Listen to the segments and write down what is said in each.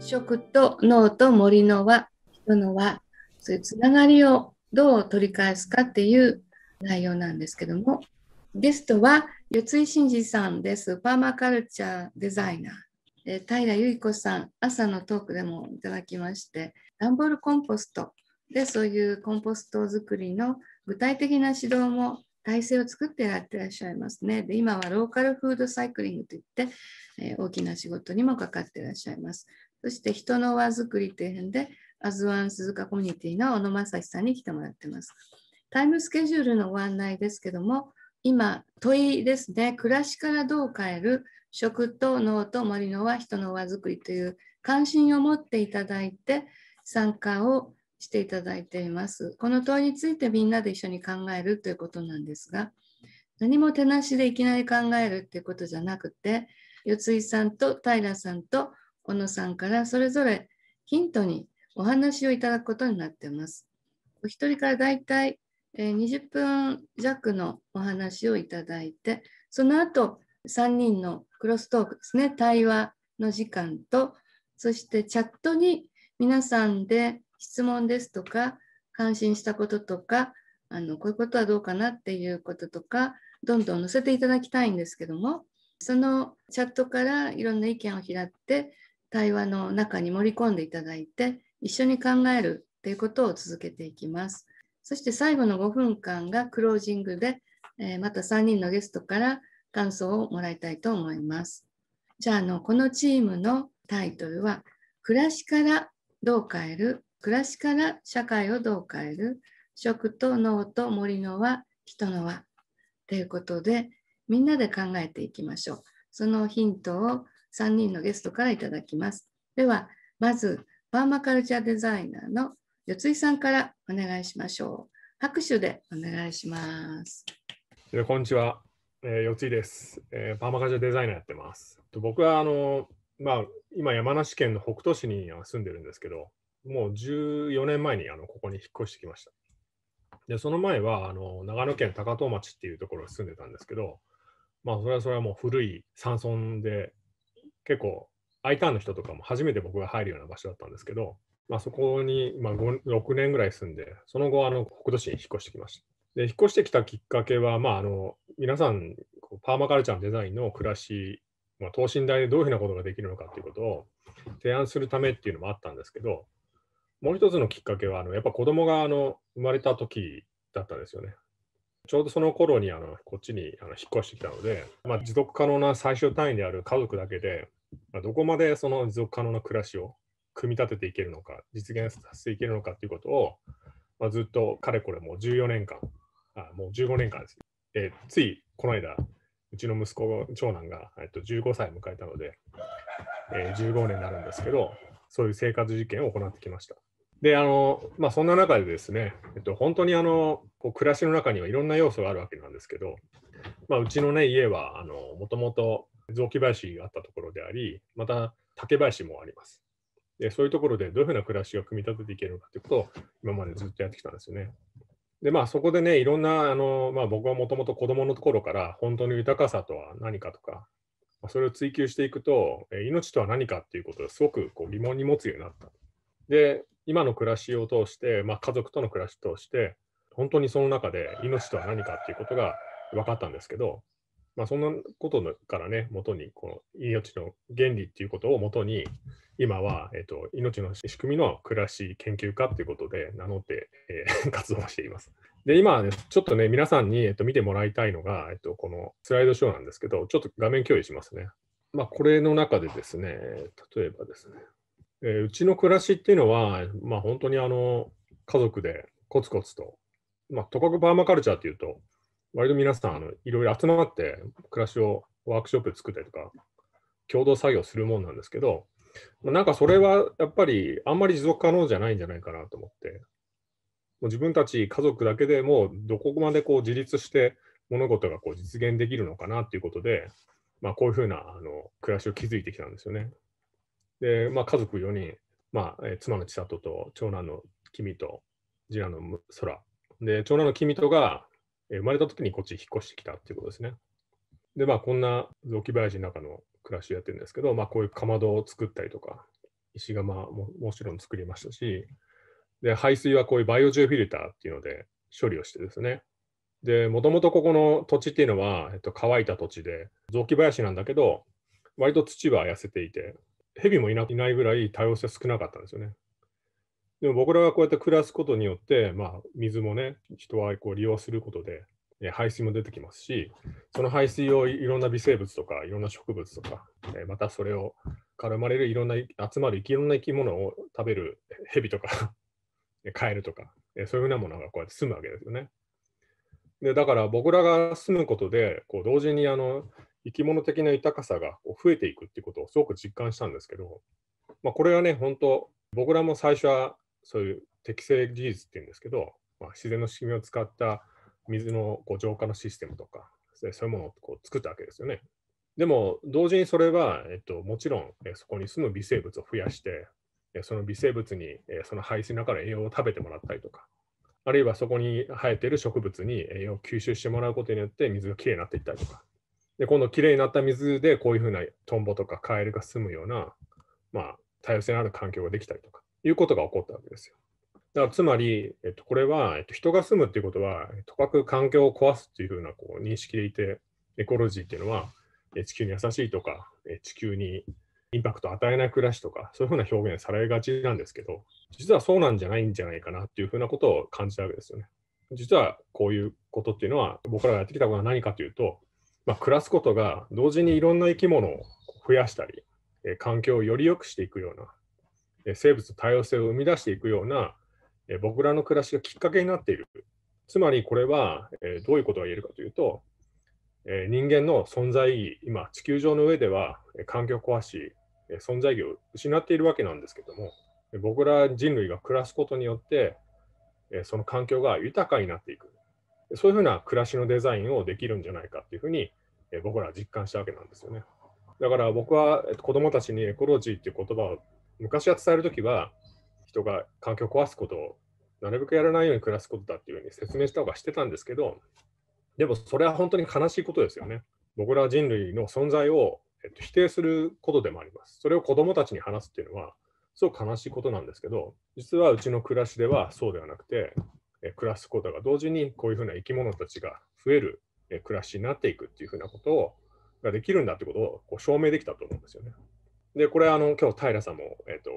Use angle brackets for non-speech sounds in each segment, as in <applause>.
食と脳と森の輪、人の輪、そういうつながりをどう取り返すかっていう内容なんですけども、ゲストは四井真二さんです。パーマカルチャーデザイナー。え平由衣子さん、朝のトークでもいただきまして、ダンボールコンポストでそういうコンポスト作りの具体的な指導も体制を作ってやってらっしゃいますね。で今はローカルフードサイクリングといって、えー、大きな仕事にもかかってらっしゃいます。そして人の輪作りという辺で、アズワン鈴鹿コミュニティの小野正さんに来てもらっています。タイムスケジュールのご案内ですけども、今、問いですね、暮らしからどう変える食と脳と森の輪、人の輪作りという関心を持っていただいて、参加をしていただいています。この問いについてみんなで一緒に考えるということなんですが、何も手なしでいきなり考えるということじゃなくて、四井さんと平さんと小野さんからそれぞれヒントにお話をいただくことになってます。お一人からだいたい20分弱のお話をいただいて、その後3人のクロストークですね、対話の時間と、そしてチャットに皆さんで質問ですとか、感心したこととか、あのこういうことはどうかなっていうこととか、どんどん載せていただきたいんですけども、そのチャットからいろんな意見を拾って、対話の中に盛り込んでいただいて一緒に考えるということを続けていきますそして最後の5分間がクロージングで、えまた3人のゲストから感想をもらいたいと思いますじゃああのこのチームのタイトルは「暮らしからどう変える暮らしから社会をどう変える食と脳と森の輪人の輪」ということでみんなで考えていきましょうそのヒントを3人のゲストからいただきます。では、まず、パーマカルチャーデザイナーの四井さんからお願いしましょう。拍手でお願いします。こんにちは、えー、四井です、えー。パーマカルチャーデザイナーやってます。僕はあの、まあ、今、山梨県の北杜市に住んでるんですけど、もう14年前にあのここに引っ越してきました。で、その前はあの長野県高遠町っていうところに住んでたんですけど、まあ、それはそれはもう古い山村で結構 I ターンの人とかも初めて僕が入るような場所だったんですけど、まあ、そこに、ま6年ぐらい住んで、その後あの、北斗市に引っ越してきました。で、引っ越してきたきっかけは、まあ、あの皆さん、パーマカルチャーのデザインの暮らし、まあ、等身大でどういうふうなことができるのかっていうことを提案するためっていうのもあったんですけど、もう一つのきっかけは、あのやっぱ子供があが生まれた時だったんですよね。ちょうどその頃にあのこっちにあの引っ越してきたので、まあ、持続可能な最終単位である家族だけで、まあ、どこまでその持続可能な暮らしを組み立てていけるのか、実現させていけるのかということを、まあ、ずっとかれこれもう14年間、あもう15年間です、えー、ついこの間、うちの息子、長男が、えっと、15歳迎えたので、えー、15年になるんですけど、そういう生活実験を行ってきました。であのまあ、そんな中でですね、えっと、本当にあのこう暮らしの中にはいろんな要素があるわけなんですけど、まあ、うちの、ね、家はもともと雑木林があったところでありまた竹林もありますでそういうところでどういうふうな暮らしを組み立てていけるのかということを今までずっとやってきたんですよねでまあそこでねいろんなあの、まあ、僕はもともと子どものところから本当の豊かさとは何かとかそれを追求していくと命とは何かっていうことをすごくこう疑問に持つようになったで今の暮らしを通して、まあ、家族との暮らしを通して本当にその中で命とは何かっていうことが分かったんですけど、まあ、そんなことからね元にこの命の原理っていうことを元に今は、えー、と、命の仕組みの暮らし研究家っていうことで名乗って、えー、<laughs> 活動しています。で今、ね、ちょっとね皆さんに、えー、と、見てもらいたいのが、えー、とこのスライドショーなんですけどちょっと画面共有しますね。まあ、これの中でですね例えばですねえー、うちの暮らしっていうのは、まあ、本当にあの家族でコツコツと、まあ、都国パーマカルチャーっていうと、割と皆さんあのいろいろ集まって暮らしをワークショップで作ったりとか、共同作業するもんなんですけど、まあ、なんかそれはやっぱりあんまり持続可能じゃないんじゃないかなと思って、もう自分たち家族だけでもうどこまでこう自立して物事がこう実現できるのかなっていうことで、まあ、こういうふうなあの暮らしを築いてきたんですよね。で、まあ、家族4人、まあ、えー、妻の千里と長男の君と次男の空。で、長男の君とが、えー、生まれた時にこっち引っ越してきたっていうことですね。で、まあ、こんな雑木林の中の暮らしをやってるんですけど、まあ、こういうかまどを作ったりとか、石窯ももちろん作りましたし、で、排水はこういうバイオジューフィルターっていうので処理をしてですね。で、もともとここの土地っていうのは、えっと、乾いた土地で、雑木林なんだけど、割と土は痩せていて、蛇もいないないぐらい多様性少なかったんですよね。でも僕らがこうやって暮らすことによって、まあ、水もね、人はこう利用することで、排水も出てきますし、その排水をいろんな微生物とか、いろんな植物とか、またそれを絡まれるいろんな集まるいろんな生き物を食べる蛇とか <laughs> カエルとか、そういうふうなものがこうやって住むわけですよね。でだから僕らが住むことでこう同時にあの生き物的な豊かさが増えていくっていうことをすごく実感したんですけど、まあ、これはね本当僕らも最初はそういう適正技術っていうんですけど、まあ、自然の仕組みを使った水のこう浄化のシステムとかそういうものをこう作ったわけですよね。でも同時にそれは、えっと、もちろんそこに住む微生物を増やしてその微生物にその排水の中で栄養を食べてもらったりとかあるいはそこに生えている植物に栄養を吸収してもらうことによって水がきれいになっていったりとかで、今度きれいになった水でこういうふうなトンボとかカエルが住むような、まあ、多様性のある環境ができたりとか、いうことが起こったわけですよ。だからつまり、えっと、これは、えっと、人が住むっていうことは、とかく環境を壊すっていうふうなこう認識でいて、エコロジーっていうのは、地球に優しいとか、地球にインパクトを与えない暮らしとか、そういうふうな表現されがちなんですけど、実はそうなんじゃないんじゃないかなっていうふうなことを感じたわけですよね。実はこういうことっていうのは、僕らがやってきたことは何かというと、まあ、暮らすことが同時にいろんな生き物を増やしたり、え環境をより良くしていくような、え生物多様性を生み出していくような、え僕らの暮らしがきっかけになっている。つまりこれは、えどういうことが言えるかというと、え人間の存在意義、今地球上の上では、え環境を壊し、え存在意義を失っているわけなんですけども、僕ら人類が暮らすことによって、えその環境が豊かになっていく。そういうふうな暮らしのデザインをできるんじゃないかっていうふうに僕らは実感したわけなんですよね。だから僕は子どもたちにエコロジーっていう言葉を昔は伝えるときは人が環境を壊すことをなるべくやらないように暮らすことだっていうふうに説明した方がしてたんですけどでもそれは本当に悲しいことですよね。僕ら人類の存在を否定することでもあります。それを子どもたちに話すっていうのはすごく悲しいことなんですけど実はうちの暮らしではそうではなくて暮らすことが同時にこういうふうな生き物たちが増えるえ暮らしになっていくっていうふうなことをができるんだってことをこう証明できたと思うんですよね。でこれあの今日平さんも、えーと、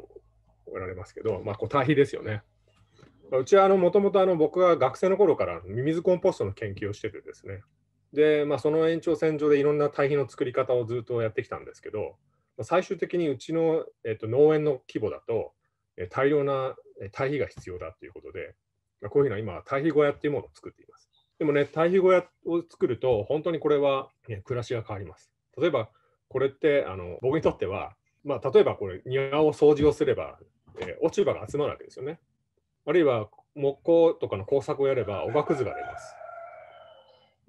おられますけど、まあ、こう対比ですよね。まうちはもともと僕が学生の頃からミミズコンポストの研究をしててですねで、まあ、その延長線上でいろんな対比の作り方をずっとやってきたんですけどまあ、最終的にうちの、えーと、農園の規模だとえ大量な堆肥が必要だということで、まあ、こういうふうな今は堆肥小屋っていうものを作っています。でもね、対比小屋を作ると、本当にこれは、ね、暮らしが変わります。例えば、これってあの僕にとっては、まあ、例えばこれ、庭を掃除をすれば、えー、落ち葉が集まるわけですよね。あるいは木工とかの工作をやれば、おがくずが出ます。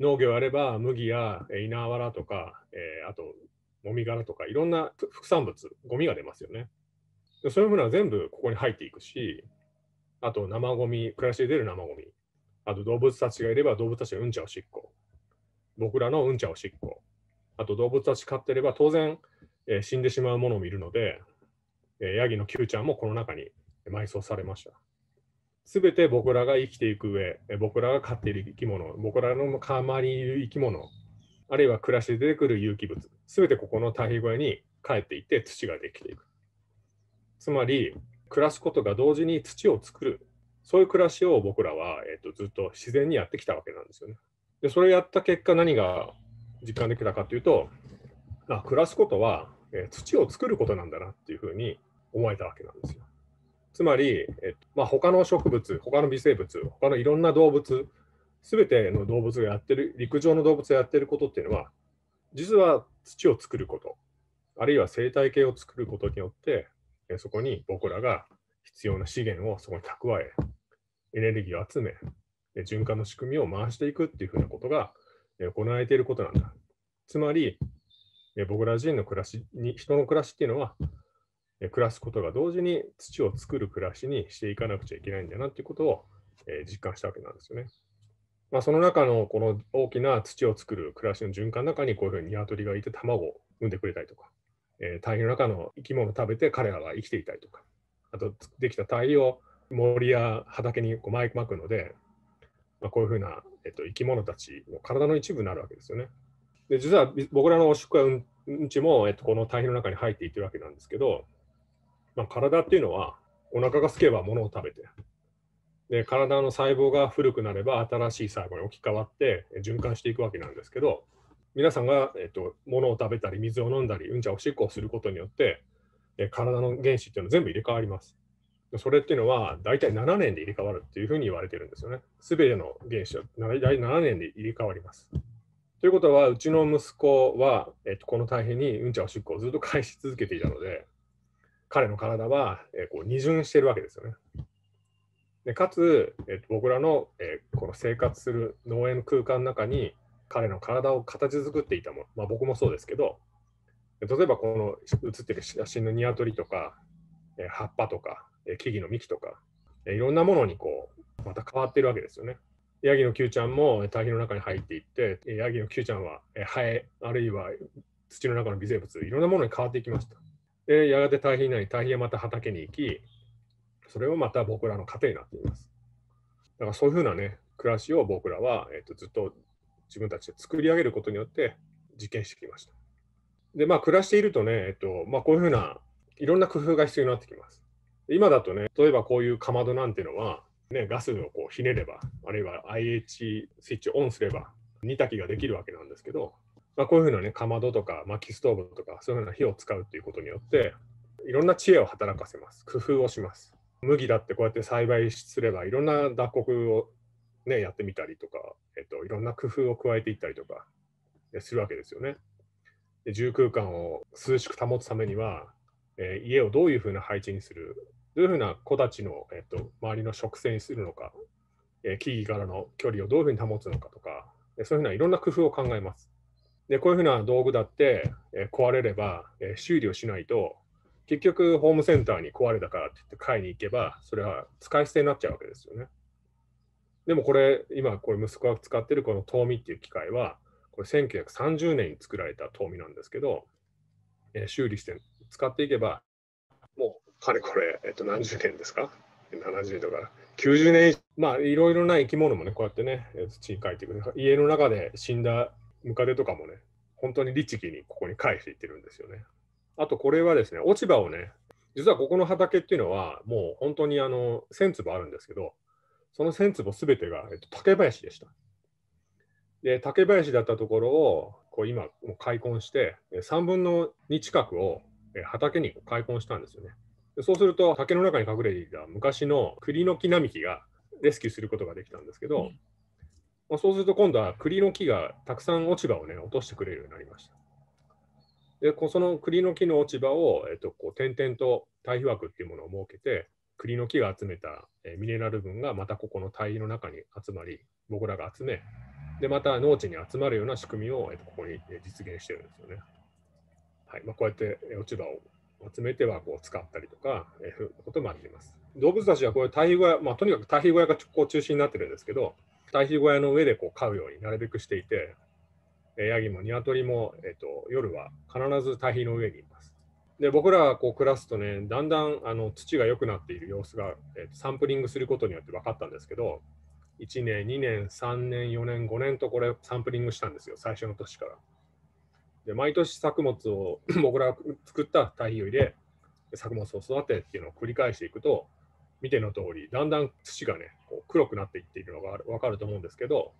農業をやれば、麦や稲わらとか、えー、あと、もみ殻とか、いろんな副産物、ゴミが出ますよね。そういうものは全部ここに入っていくし、あと生ゴミ、暮らしで出る生ゴミ。あと動物たちがいれば動物たちがうんちゃをっこ。僕らのうんちゃをっこ。あと動物たち飼ってれば当然、えー、死んでしまうものもいるので、えー、ヤギの Q ちゃんもこの中に埋葬されました。すべて僕らが生きていく上、えー、僕らが飼っている生き物、僕らの釜にいる生き物、あるいは暮らしで出てくる有機物、すべてここの堆肥小屋に帰っていって土ができていく。つまり、暮らすことが同時に土を作るそういう暮らしを僕らは、えーと、ずっと自然にやってきたわけなんですよね。でそれをやった結果何が実感できたかというとあ暮らすことは、えー、土を作ることなんだなっていうふうに思えたわけなんですよ。つまり、えっ、ー、とまあ、他の植物、他の微生物、他のいろんな動物、すべての動物がやってる、陸上の動物がやってることっていうのは、実は土を作ること、あるいは生態系を作ることによって、えー、そこに僕らが必要な資源をそこに蓄え、エネルギーを集め、循環の仕組みを回していくっていうふうなことが行われていることなんだ。つまり、僕ら人の暮らしに、人の暮らしっていうのは、暮らすことが同時に土を作る暮らしにしていかなくちゃいけないんだなっていうことを実感したわけなんですよね。まあ、その中のこの大きな土を作る暮らしの循環の中にこういうふうに鶏がいて卵を産んでくれたりとか、えー、大変の中の生き物を食べて彼らは生きていたりとか、あとできた堆を森や畑にこう巻くので、まあ、こういうふうな、えっと、生き物たちの体の一部になるわけですよね。で実は僕らのおしっこやうんちも、えっと、この堆肥の中に入っていってるわけなんですけど、まあ、体っていうのはお腹が空けばものを食べてで体の細胞が古くなれば新しい細胞に置き換わって循環していくわけなんですけど皆さんが、えっと、物を食べたり水を飲んだりうんちゃおしっこをすることによってで体の原子っていうのは全部入れ替わります。それっていうのは大体7年で入れ替わるっていうふうに言われてるんですよね。すべての原子は大体7年で入れ替わります。ということは、うちの息子は、えっと、この大変にうんちゃおしっこをずっと返し続けていたので、彼の体は、えこう二巡してるわけですよね。でかつ、えっと、僕らの、えこの生活する農園の空間の中に彼の体を形作っていたもの、まあ、僕もそうですけど、例えばこの写ってる写真のニワトリとか、え葉っぱとか、え木々の幹とか、えいろんなものにこうまた変わってるわけですよね。ヤギの Q ちゃんも堆肥の中に入っていってヤギの Q ちゃんはハエあるいは土の中の微生物いろんなものに変わっていきました。でやがて堆肥になり堆肥はまた畑に行きそれをまた僕らの糧になっています。だからそういうふうなね暮らしを僕らは、えー、とずっと自分たちで作り上げることによって実験してきました。で、まあ、暮らしているとね、えっとまあ、こういうふうないろんな工夫が必要になってきます。今だとね、例えばこういうかまどなんてのは、ね、ガスをこうひねれば、あるいは IH スイッチをオンすれば、煮炊きができるわけなんですけど、まあ、こういうふうなね、かまどとか薪ストーブとか、そういうふうな火を使うということによって、いろんな知恵を働かせます。工夫をします。麦だってこうやって栽培すれば、いろんな脱穀を、ね、やってみたりとか、えっと、いろんな工夫を加えていったりとかするわけですよね。住空間を涼しく保つためには、えー、家をどういうふうな配置にする、どういうふうな子たちの、えっと、周りの植生にするのか、えー、木々からの距離をどういうふうに保つのかとか、そういうふうないろんな工夫を考えます。でこういうふうな道具だって、えー、壊れれば、え修理をしないと結局ホームセンターに壊れたからって言って買いに行けばそれは使い捨てになっちゃうわけですよね。でもこれ今これ息子が使ってるこの遠見っていう機械はこれ1930年に作られた灯味なんですけど、えー、修理して使っていけば、もうかれこれ、えっと、何十年ですか ?70 とか90年まあいろいろな生き物もね、こうやってね、土に帰っていく。家の中で死んだムカデとかもね、本当に律儀にここに返していってるんですよね。あとこれはですね、落ち葉をね、実はここの畑っていうのは、もう本当にあの1000坪あるんですけど、その1000坪すべてが、えっと、竹林でした。で竹林だったところをこう今もう開墾して3分の2近くを畑に開墾したんですよねでそうすると竹の中に隠れていた昔の栗の木並木がレスキューすることができたんですけど、うんまあ、そうすると今度は栗の木がたくさん落ち葉をね落としてくれるようになりましたでその栗の木の落ち葉を、えっと、こう点々と堆肥枠っていうものを設けて栗の木が集めたミネラル分がまたここの堆肥の中に集まり僕らが集めで、また農地に集まるような仕組みを、えっと、ここに実現してるんですよね。はいまあ、こうやって落ち葉を集めてはこう使ったりとか、えー、そういうこともあります。動物たちはこういう堆肥小屋、まあ、とにかく堆肥小屋がこう中心になってるんですけど、堆肥小屋の上でこう飼うようになるべくしていて、ヤギも鶏も、えーと、と夜は必ず堆肥の上にいます。で僕らがこう暮らすとねだんだんあの土が良くなっている様子が、えー、サンプリングすることによって分かったんですけど1年、2年、3年、4年、5年とこれサンプリングしたんですよ、最初の年から。で、毎年作物を <clears throat> 僕らが作った堆肥で作物を育てっていうのを繰り返していくと、見ての通り、だんだん土がね、こう黒くなっていっているのが分かると思うんですけど、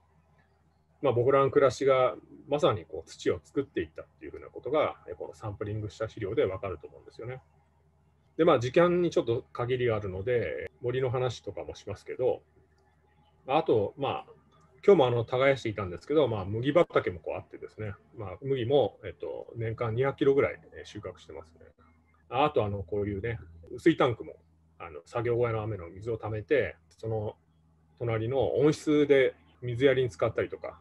まあ、僕らの暮らしがまさにこう土を作っていったっていうふうなことが、このサンプリングした資料で分かると思うんですよね。で、まあ、時間にちょっと限りがあるので、森の話とかもしますけど、あと、まあ、今日もあの耕していたんですけど、まあ、麦畑もこうあってですね、まあ、麦も、えっと、年間200キロぐらい、ね、収穫してますね。あとあのこういうね、薄いタンクもあの作業小屋の雨の水を貯めて、その隣の温室で水やりに使ったりとか、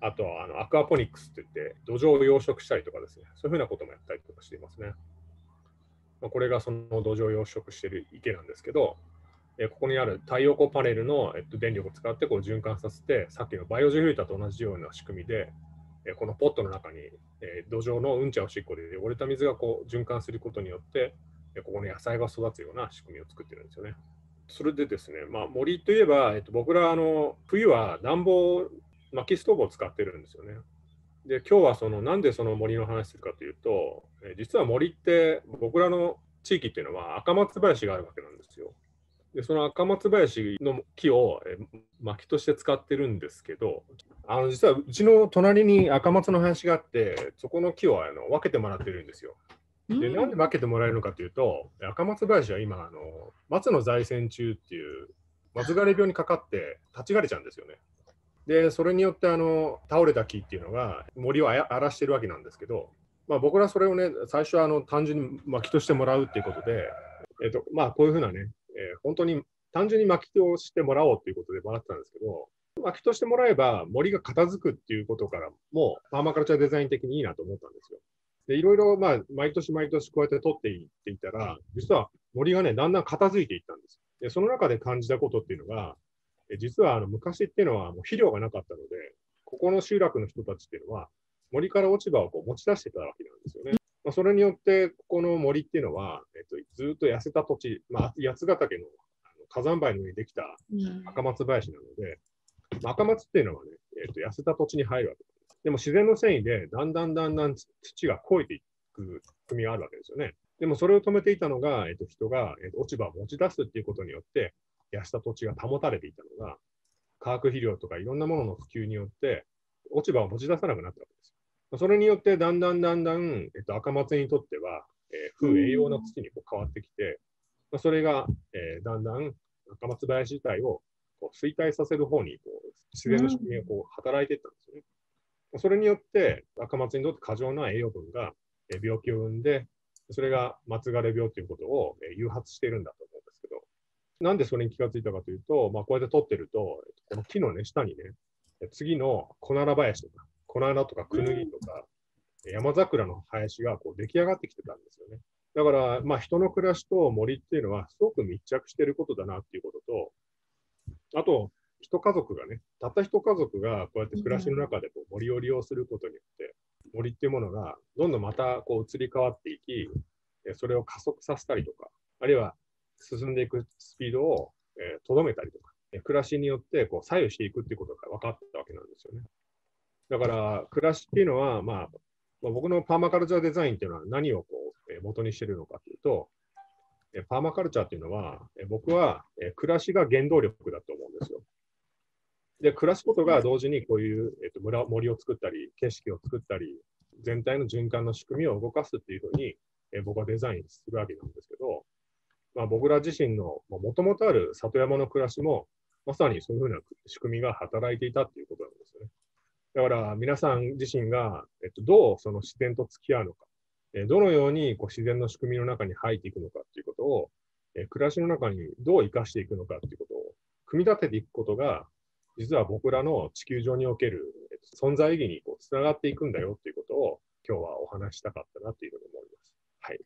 あとはあのアクアポニックスといって土壌を養殖したりとかですね、そういうふうなこともやったりとかしていますね。まあ、これがその土壌を養殖している池なんですけど、えここにある太陽光パネルの、えっと、電力を使ってこう循環させて、さっきのバイオジュフィルターと同じような仕組みで、えこのポットの中に、え土壌のうんちゃおしっこで汚れた水がこう循環することによって、えここに野菜が育つような仕組みを作ってるんですよね。それでですね、まあ、森といえば、えっと、僕らあの冬は暖房、薪ストーブを使ってるんですよね。で今日はそのなんでその森の話するかというと、え実は森って僕らの地域っていうのは赤松林があるわけなんですよ。でその赤松林の木を薪として使ってるんですけどあの実はうちの隣に赤松の林があってそこの木をあの分けてもらってるんですよ。でなんで分けてもらえるのかというと赤松林は今あの松の在政中っていう松枯れ病にかかって立ち枯れちゃうんですよね。でそれによってあの倒れた木っていうのが森を荒らしてるわけなんですけど、まあ、僕らそれをね最初はあの単純に薪としてもらうっていうことで、えっとまあ、こういうふうなねえー、本当に単純に薪としてもらおうということでもらったんですけど、薪としてもらえば森が片付くっていうことからもパーマカルチャーデザイン的にいいなと思ったんですよ。で、いろいろ、まあ、毎年毎年こうやって取っていっていたら、実は森がね、だんだん片付いていったんです。で、その中で感じたことっていうのが、え実はあの昔っていうのはもう肥料がなかったので、ここの集落の人たちっていうのは、森から落ち葉をこう持ち出してたわけなんですよね。まあ、それによって、ここの森っていうのは、えっと、ずっと痩せた土地、まあ、八ヶ岳の火山灰の上にできた赤松林なので、うん、赤松っていうのはね、えっと、痩せた土地に入るわけです。でも自然の繊維で、だんだんだんだん土が肥えていく組みがあるわけですよね。でもそれを止めていたのが、えっと、人が、えっと、落ち葉を持ち出すっていうことによって、痩せた土地が保たれていたのが、化学肥料とかいろんなものの普及によって、落ち葉を持ち出さなくなったわけです。それによってだんだんだんだん、えっと、赤松にとっては、えー、風栄養な土にこう変わってきて、まあ、それが、えー、だんだん赤松林自体をこう衰退させる方にこう自然の仕組みがこう働いていったんですよね。それによって赤松にとって過剰な栄養分が病気を生んで、それが松枯れ病ということを誘発しているんだと思うんですけど、なんでそれに気がついたかというと、まあ、こうやって取ってると、この木の、ね、下にね、次のコナラ林とか、この間とかクヌギとか、山桜の林がこう出来上がってきてたんですよね。だから、まあ、人の暮らしと森っていうのはすごく密着してることだなっていうことと、あと、人家族がね、たった一家族がこうやって暮らしの中でこう森を利用することによって、森っていうものがどんどんまたこう移り変わっていき、それを加速させたりとか、あるいは進んでいくスピードをとどめたりとか、暮らしによってこう左右していくっていうことが分かったわけなんですよね。だから、暮らしっていうのは、まあ、まあ、僕のパーマカルチャーデザインっていうのは何をこう、えー、元にしてるのかというと、えー、パーマカルチャーっていうのは、えー、僕は、えー、暮らしが原動力だと思うんですよ。で、暮らすことが同時にこういう、えーと、村森を作ったり、景色を作ったり、全体の循環の仕組みを動かすっていうふうに、えー、僕はデザインするわけなんですけど、まあ、僕ら自身のもともとある里山の暮らしも、まさにそういうふうな仕組みが働いていたっていうことなんですよね。だから皆さん自身が、えっと、どうその自然と付き合うのか、えどのようにこう自然の仕組みの中に入っていくのかということを、え暮らしの中にどう生かしていくのかということを組み立てていくことが、実は僕らの地球上におけるえっと、存在意義にこうつながっていくんだよということを今日はお話したかったなというふうに思います。はい、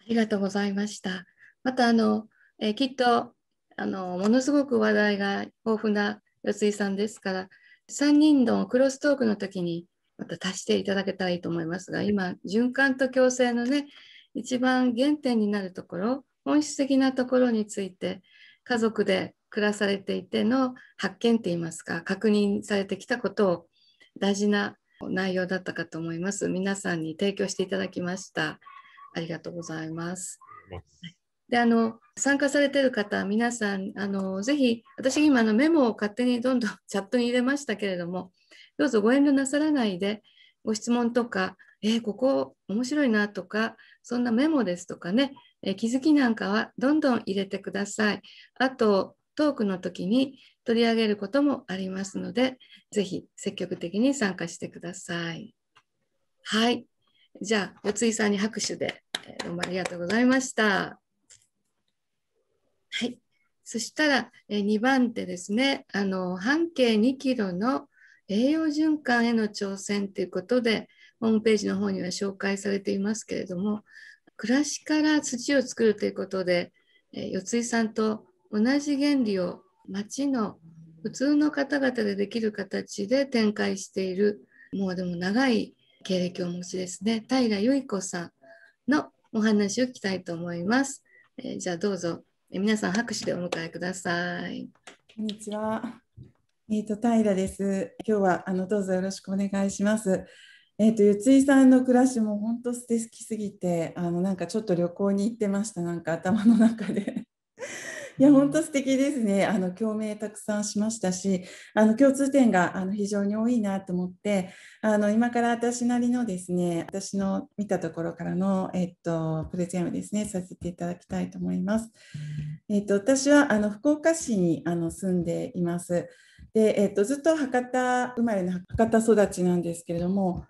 ありがとうございました。またあの、えきっとあのものすごく話題が豊富な安井さんですから3人のクロストークの時にまた足していただけたらいいと思いますが今循環と共生のね一番原点になるところ本質的なところについて家族で暮らされていての発見といいますか確認されてきたことを大事な内容だったかと思います皆さんに提供していただきましたありがとうございます。はいであの参加されてる方皆さんあのぜひ私今のメモを勝手にどんどん <laughs> チャットに入れましたけれどもどうぞご遠慮なさらないでご質問とかえー、ここ面白いなとかそんなメモですとかね、えー、気づきなんかはどんどん入れてくださいあとトークの時に取り上げることもありますのでぜひ積極的に参加してくださいはいじゃあ四井さんに拍手で、えどうもありがとうございました。はい。そしたら、え2番手ですね、あの半径2キロの栄養循環への挑戦ということで、ホームページの方には紹介されていますけれども、暮らしから土を作るということで、え四井さんと同じ原理を町の普通の方々でできる形で展開している、もうでも長い経歴をお持ちですね、平由衣子さんのお話を聞きたいと思います。えー、じゃあどうぞ皆さん拍手でお迎えください。こんにちは。えっ、ー、と平です。今日はあのどうぞよろしくお願いします。えっ、ー、とゆついさんの暮らしも本当素敵すぎて、あのなんかちょっと旅行に行ってました。なんか頭の中でいや本当素敵ですねあの共鳴たくさんしましたしあの共通点があの非常に多いなと思ってあの今から私なりのですね私の見たところからの、えっと、プレゼンをですねさせていただきたいと思います。えっと、私はあの福岡市にあの住んでいます。でえっと、ずっと博多生まれの博多育ちなんですけれども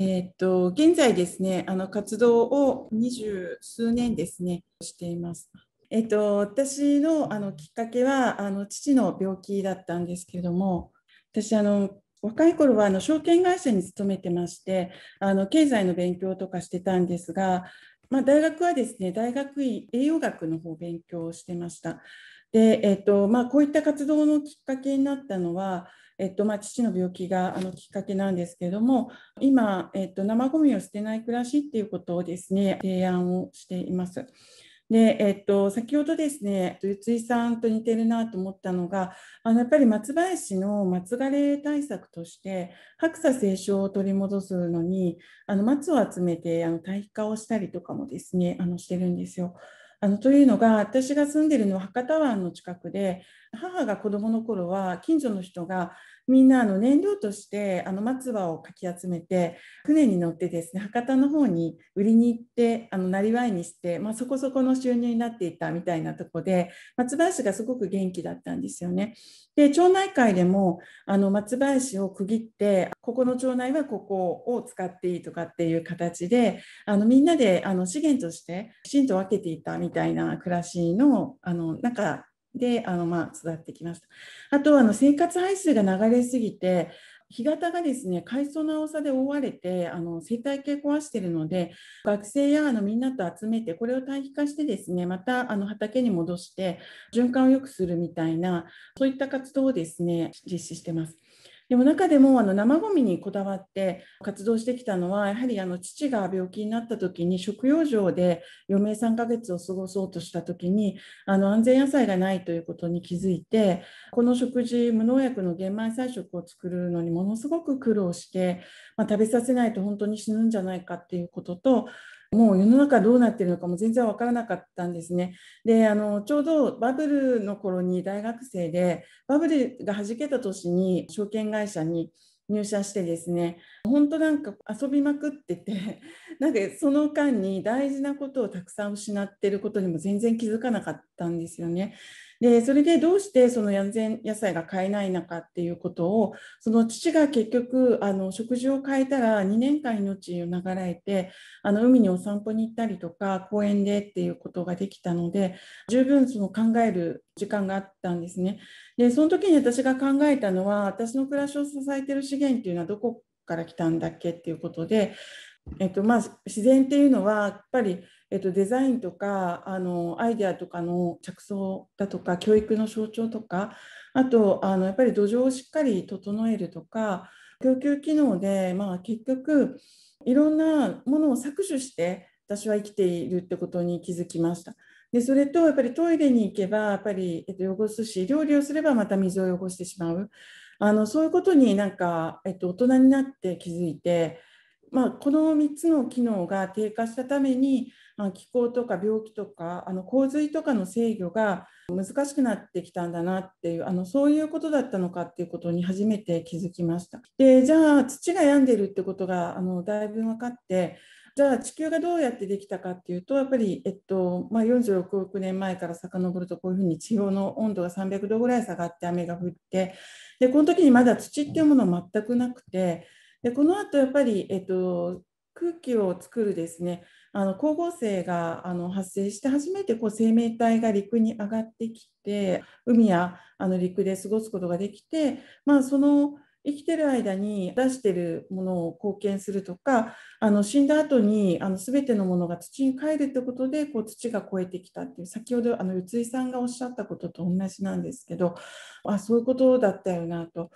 えーと、と現在ですねあの活動を二十数年ですねしています。えっと、私のあのきっかけはあの父の病気だったんですけれども私あの若い頃はあの証券会社に勤めてましてあの経済の勉強とかしてたんですが、まあ、大学はですね大学院栄養学の方を勉強してました。でえっとまあ、こういった活動のきっかけになったのは、えっとまあ、父の病気があのきっかけなんですけれども今、えっと、生ごみを捨てない暮らしっていうことをですね提案をしています。で、えっと、先ほどですね、ゆついさんと似てるなと思ったのが、あのやっぱり松林の松枯れ対策として、白砂清書を取り戻すのに、あの松を集めてあの堆肥化をしたりとかもですね、あのしてるんですよ。あのというのが私が住んでるのは博多湾の近くで母が子どもの頃は近所の人がみんなあの燃料としてあの松葉をかき集めて船に乗ってですね博多の方に売りに行ってあのなりわいにして、まあ、そこそこの収入になっていたみたいなとこで松林がすごく元気だったんですよね。で町内会でもあの松林を区切ってここの町内はここを使っていいとかっていう形であのみんなであの資源としてきちんと分けていたみたいな暮らしのあのなんかであの、まあ、育ってきました。あとあの生活排水が流れすぎて干潟がですね海藻の青さで覆われてあの生態系壊しているので学生やあのみんなと集めてこれを堆肥化してですねまたあの畑に戻して循環を良くするみたいなそういった活動をですね実施してます。でも中でもあの生ごみにこだわって活動してきたのはやはりあの父が病気になった時に食用場で余命3ヶ月を過ごそうとした時にあの安全野菜がないということに気づいてこの食事無農薬の玄米菜食を作るのにものすごく苦労して、まあ、食べさせないと本当に死ぬんじゃないかっていうことともう世の中どうなってるのかも全然わからなかったんですね。であのちょうどバブルの頃に大学生でバブルがはじけた年に証券会社に入社してですね本当なんか遊びまくってて <laughs> なんかその間に大事なことをたくさん失ってることにも全然気づかなかったんですよね。でそれでどうしてその安全野菜が買えないのかっていうことをその父が結局あの食事を変えたら2年間命を流られてあの海にお散歩に行ったりとか公園でっていうことができたので十分その考える時間があったんですね。でその時に私が考えたのは私の暮らしを支えてる資源っていうのはどこから来たんだっけっていうことで、えっとまあ、自然っていうのはやっぱりえっと、デザインとかあのアイデアとかの着想だとか教育の象徴とかあとあのやっぱり土壌をしっかり整えるとか供給機能で、まあ、結局いろんなものを搾取して私は生きているってことに気づきました。でそれとやっぱりトイレに行けばやっぱり、汚すし料理をすればまた水を汚してしまうあのそういうことになんか、えっと、大人になって気づいて、まあ、この3つの機能が低下したためにまあ、気候とか病気とかあの洪水とかの制御が難しくなってきたんだなっていうあのそういうことだったのかっていうことに初めて気づきましたでじゃあ土が病んでるってことがあのだいぶ分かってじゃあ地球がどうやってできたかっていうとやっぱり、えっとまあ、46億年前から遡るとこういうふうに地表の温度が300度ぐらい下がって雨が降ってでこの時にまだ土っていうものは全くなくてでこのあとやっぱり、えっと、空気を作るですねあの光合成があの発生して初めてこう生命体が陸に上がってきて海やあの陸で過ごすことができて、まあ、その生きてる間に出してるものを貢献するとかあの死んだ後にあの全てのものが土に還るってことでこう土が肥えてきたっていう先ほどあの宇津井さんがおっしゃったことと同じなんですけどあそういうことだったよなと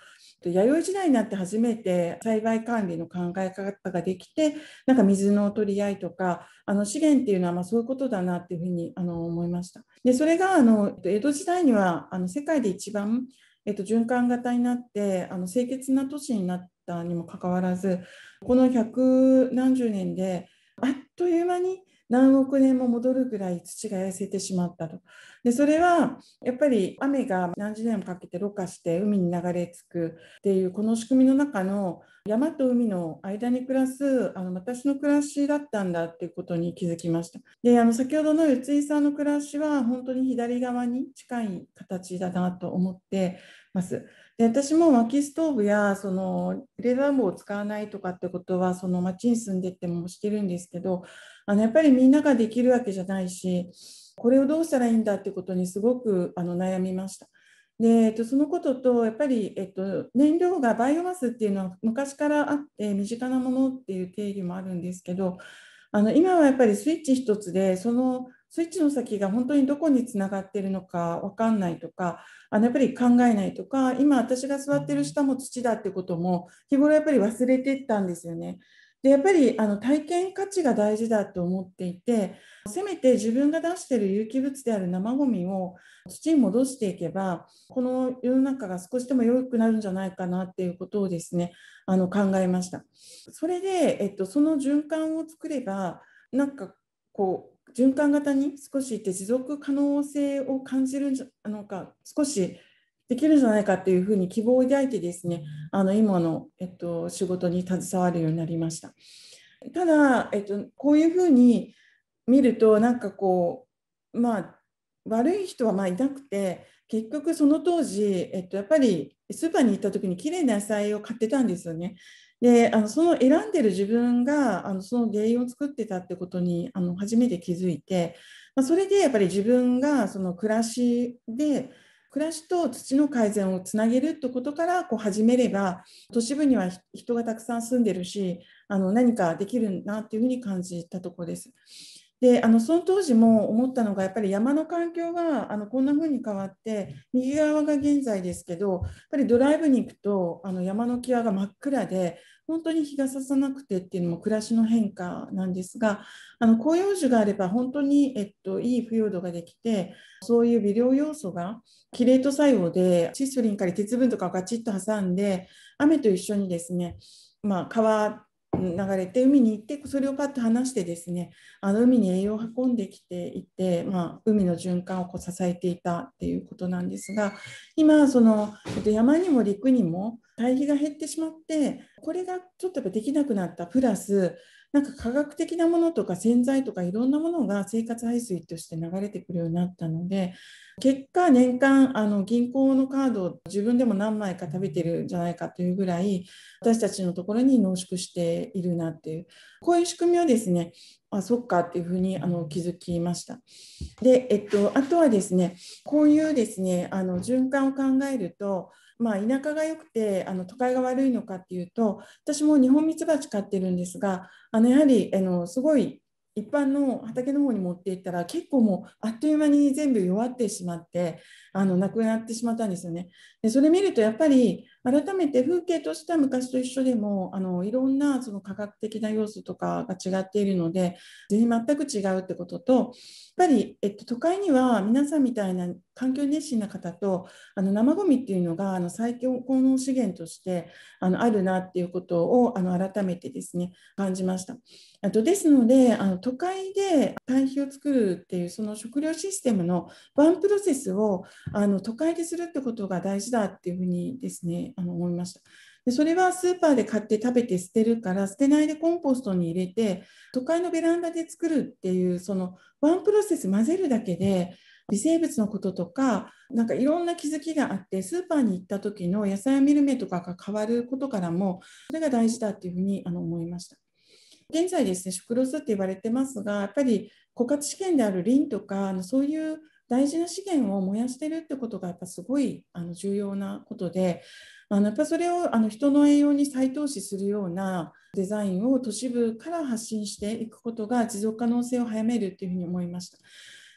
弥生時代になって初めて栽培管理の考え方ができてなんか水の取り合いとかあの資源っていうのはまそういうことだなっていうふうにあの思いましたでそれがあの江戸時代にはあの世界で一番、えっと、循環型になってあの清潔な都市になったにもかかわらずこの百何十年であっという間に何億年も戻るぐらい土が痩せてしまったと。でそれはやっぱり雨が何十年もかけてろ過して海に流れ着くっていうこの仕組みの中の山と海の間に暮らすあの私の暮らしだったんだっていうことに気づきました。であの先ほどの四井さんの暮らしは本当に左側に近い形だなと思ってます。で私も薪ストーブやその冷暖房を使わないとかってことはその町に住んでてもしてるんですけどあのやっぱりみんなができるわけじゃないしこれをどうしたらいいんだってことにすごくあの悩みました。でえっと、そのこととやっぱり、えっと、燃料がバイオマスっていうのは昔からあって身近なものっていう定義もあるんですけどあの今はやっぱりスイッチ一つでそのスイッチの先が本当にどこにつながってるのか分かんないとかあのやっぱり考えないとか今私が座ってる下も土だってことも日頃やっぱり忘れてったんですよね。でやっぱりあの体験価値が大事だと思っていてせめて自分が出してる有機物である生ごみを土に戻していけばこの世の中が少しでも良くなるんじゃないかなっていうことをですねあの考えましたそれで、えっと、その循環を作ればなんかこう循環型に少しいて持続可能性を感じるんじゃあのか少しできるんじゃないかっていうふうに希望を抱いてですねあの今の、えっと、仕事に携わるようになりました。ただ、えっと、こういうふうに見るとなんかこうまあ悪い人はまあいなくて結局その当時、えっと、やっぱりスーパーに行った時に綺麗な野菜を買ってたんですよね。であのその選んでる自分があのその原因を作ってたってことにあの初めて気づいて、まあ、それでやっぱり自分がその暮らしで暮らしと土の改善をつなげるってことからこう始めれば都市部には人がたくさん住んでるしあの何かできるなっていうふうに感じたとこです。であのその当時も思ったのがやっぱり山の環境があのこんな風に変わって右側が現在ですけどやっぱりドライブに行くとあの山の際が真っ暗で本当に日がささなくてっていうのも暮らしの変化なんですがあの広葉樹があれば本当に、えっと、いい腐葉土ができてそういう微量要素がキレート作用でシスリンから鉄分とかをガチッと挟んで雨と一緒にですね、まあ、川流れて海に行ってそれをパッと離してですねあの海に栄養を運んできていて、まあ、海の循環をこう支えていたっていうことなんですが今その山にも陸にも堆肥が減ってしまってこれがちょっとやっぱできなくなったプラスなんか科学的なものとか洗剤とかいろんなものが生活排水として流れてくるようになったので結果年間あの銀行のカードを自分でも何枚か食べてるんじゃないかというぐらい私たちのところに濃縮しているなっていうこういう仕組みをですねあそっかっていうふうにあの気づきました。で、えっと、あとはですねこういうですねあの循環を考えるとまあ、田舎が良くてあの都会が悪いのかっていうと私も日本ミツバチ飼ってるんですがあのやはりあのすごい一般の畑の方に持っていったら結構もうあっという間に全部弱ってしまってあのなくなってしまったんですよね。でそれ見るとやっぱり改めて風景としては昔と一緒でもあのいろんなその科学的な要素とかが違っているので全然全く違うってこととやっぱり、えっと、都会には皆さんみたいな環境熱心な方とあの生ごみっていうのがあの最強の資源としてあのあるなっていうことをあの改めてですね感じました。あとですのであの都会で堆肥を作るっていうその食料システムのワンプロセスをあの都会でするってことが大事だっていうふうにですねあの思いました。でそれはスーパーで買って食べて捨てるから捨てないでコンポストに入れて都会のベランダで作るっていうそのワンプロセス混ぜるだけで微生物のこととかなんかいろんな気づきがあってスーパーに行った時の野菜を見る目とかが変わることからもそれが大事だっていうふうにあの思いました。現在ですね食ロスって言われてますがやっぱり枯渇試験であるリンとかそういう大事な資源を燃やしてるってことがやっぱすごいあの重要なことであのやっぱそれをあの人の栄養に再投資するようなデザインを都市部から発信していくことが持続可能性を早めるっていうふうに思いました。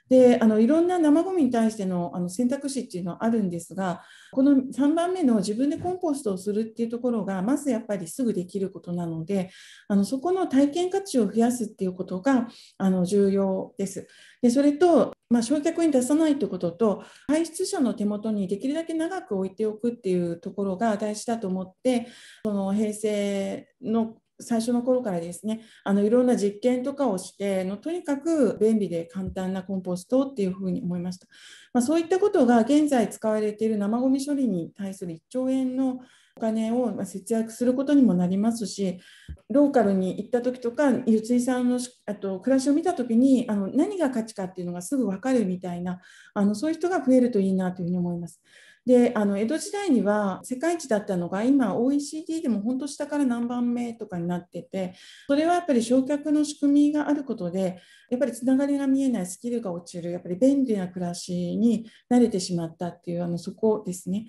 であのいろんな生ごみに対してのあの選択肢っていうのはあるんですがこの3番目の自分でコンポストをするっていうところがまずやっぱりすぐできることなのであのそこの体験価値を増やすっていうことがあの重要です。でそれと、まあ、焼却に出さないということと排出者の手元にできるだけ長く置いておくっていうところが大事だと思ってその平成の最初の頃からですねあのいろんな実験とかをしてのとにかく便利で簡単なコンポストっていうふうに思いました、まあ、そういったことが現在使われている生ごみ処理に対する1兆円のお金を節約することにもなりますしローカルに行った時とかゆついさんのあと暮らしを見た時にあの何が価値かっていうのがすぐ分かるみたいなあのそういう人が増えるといいなというふうに思います。であの江戸時代には世界一だったのが今 OECD でも本当下から何番目とかになっててそれはやっぱり焼却の仕組みがあることでやっぱりつながりが見えないスキルが落ちるやっぱり便利な暮らしに慣れてしまったっていうあのそこですね。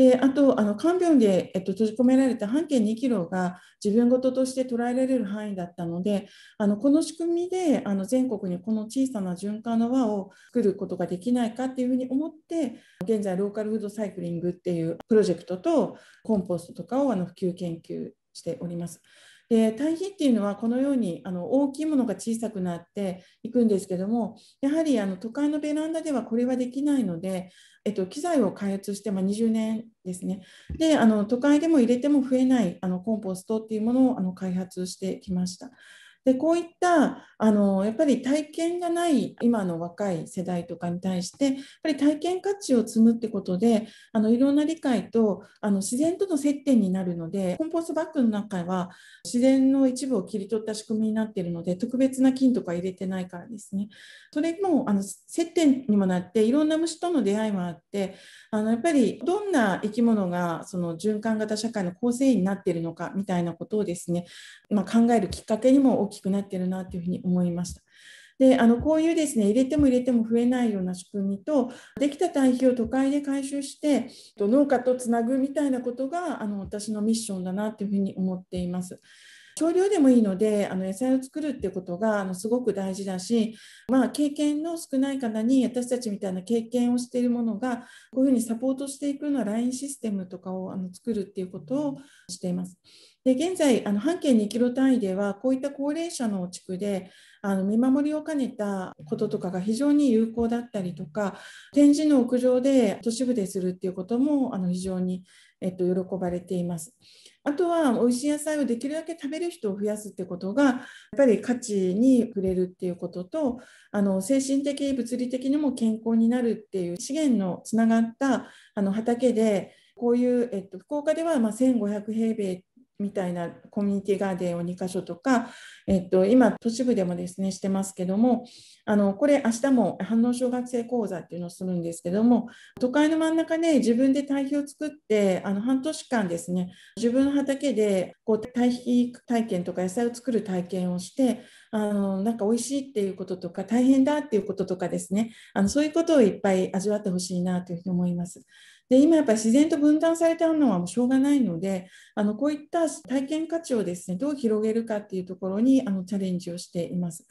であとあの看病で、えっと、閉じ込められた半径2キロが自分事として捉えられる範囲だったのであのこの仕組みであの全国にこの小さな循環の輪を作ることができないかっていうふうに思って現在ローカルフードサイクリングっていうプロジェクトとコンポストとかをあの普及研究しております。で堆肥っていうのはこのようにあの大きいものが小さくなっていくんですけどもやはりあの都会のベランダではこれはできないので、えっと、機材を開発して、まあ、20年ですねであの都会でも入れても増えないあのコンポストっていうものをあの開発してきました。でこういったあのやっぱり体験がない今の若い世代とかに対してやっぱり体験価値を積むってことであのいろんな理解とあの自然との接点になるのでコンポストバッグの中は自然の一部を切り取った仕組みになっているので特別な菌とか入れてないからですねそれもあの接点にもなっていろんな虫との出会いもあってあのやっぱりどんな生き物がその循環型社会の構成員になっているのかみたいなことをですね、まあ、考えるきっかけにもきくなってるなというふうに思いました。であのこういうですね入れても入れても増えないような仕組みとできた堆肥を都会で回収して農家とつなぐみたいなことがあの私のミッションだなというふうに思っています。少量でもいいのであの野菜を作るってことがあのすごく大事だし、まあ、経験の少ない方に私たちみたいな経験をしているものがこういうふうにサポートしていくのは LINE システムとかをあの作るっていうことをしています。で現在あの半径2キロ単位ではこういった高齢者の地区であの見守りを兼ねたこととかが非常に有効だったりとか展示の屋上で都市部でするっていうこともあの非常に、えっと、喜ばれています。あとは美味しい野菜をできるだけ食べる人を増やすってことがやっぱり価値に触れるっていうこととあの精神的物理的にも健康になるっていう資源のつながったあの畑でこういう、えっと、福岡では1500平米みたいなコミュニティガーデンを2か所とか、えっと、今都市部でもですねしてますけどもあのこれ明日も反応小学生講座っていうのをするんですけども都会の真ん中で自分で堆肥を作ってあの半年間ですね自分の畑でこう堆肥体験とか野菜を作る体験をしてあのなんか美味しいっていうこととか大変だっていうこととかですねあのそういうことをいっぱい味わってほしいなというふうに思います。で今やっぱり自然と分断されてるのはしょうがないのであのこういった体験価値をですねどう広げるかっていうところにあのチャレンジをしています。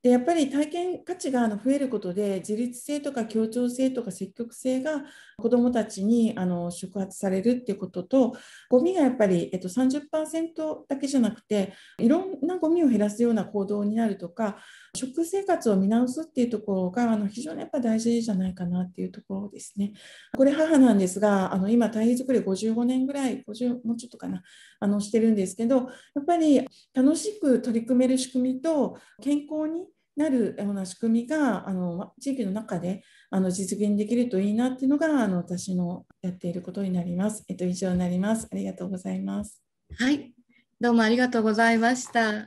でやっぱり体験価値があの増えることで自立性とか協調性とか積極性が子どもたちにあの触発されるっていうこととゴミがやっぱり、えっと30、30%だけじゃなくていろんなゴミを減らすような行動になるとか食生活を見直すっていうところがあの非常にやっぱ大事じゃないかなっていうところですね。これ母なんですがあの今体作り55年ぐらい50もうちょっとかなあのしてるんですけどやっぱり楽しく取り組める仕組みと健康になるような仕組みがあの地域の中であの実現できるといいなっていうのがあの私のやっていることになります。えっと、以上になります。ありがとうございます。はい、どうもありがとうございました。拍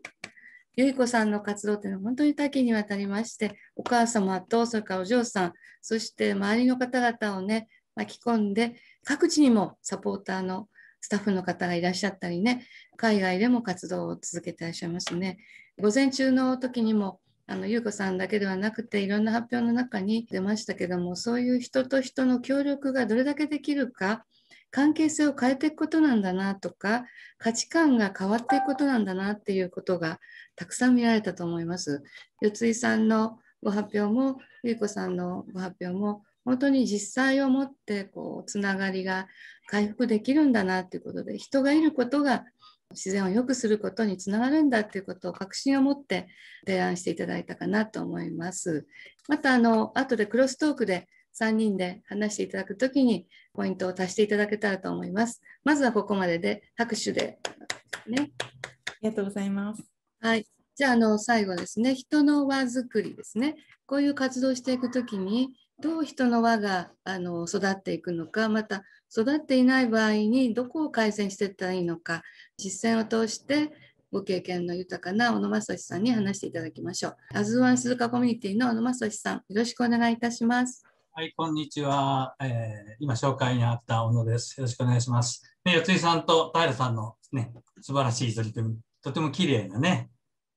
手。ゆい子さんの活動っていうのは本当に多岐にわたりまして、お母様と、それからお嬢さん、そして周りの方々をね、巻き込んで、各地にもサポーターのスタッフの方がいらっしゃったりね、海外でも活動を続けていらっしゃいますね。午前中の時にも、あの優子さんだけではなくていろんな発表の中に出ましたけどもそういう人と人の協力がどれだけできるか関係性を変えていくことなんだなとか価値観が変わっていくことなんだなっていうことがたくさん見られたと思います。四井さんのご発表もゆいこさんのご発表も本当に実際をもってこうつながりが回復できるんだなっていうことで人がいることが自然を良くすることにつながるんだっていうことを確信を持って提案していただいたかなと思います。またあの後でクロストークで3人で話していただくときにポイントを足していただけたらと思います。まずはここまでで拍手で、ね。ありがとうございます。はい。じゃあ、あの、最後ですね。人の輪作りですね。こういう活動していくときに、どう人の輪があの育っていくのか、また育っていない場合にどこを改善していったらいいのか、実践を通してご経験の豊かな小野正さんに話していただきましょう。アズワン鈴鹿コミュニティの小野正さん、よろしくお願いいたします。はい、こんにちは。えー、今紹介にあった小野です。よろしくお願いします。で、四井さんと平さんのね、素晴らしい取り組み、とても綺麗なね、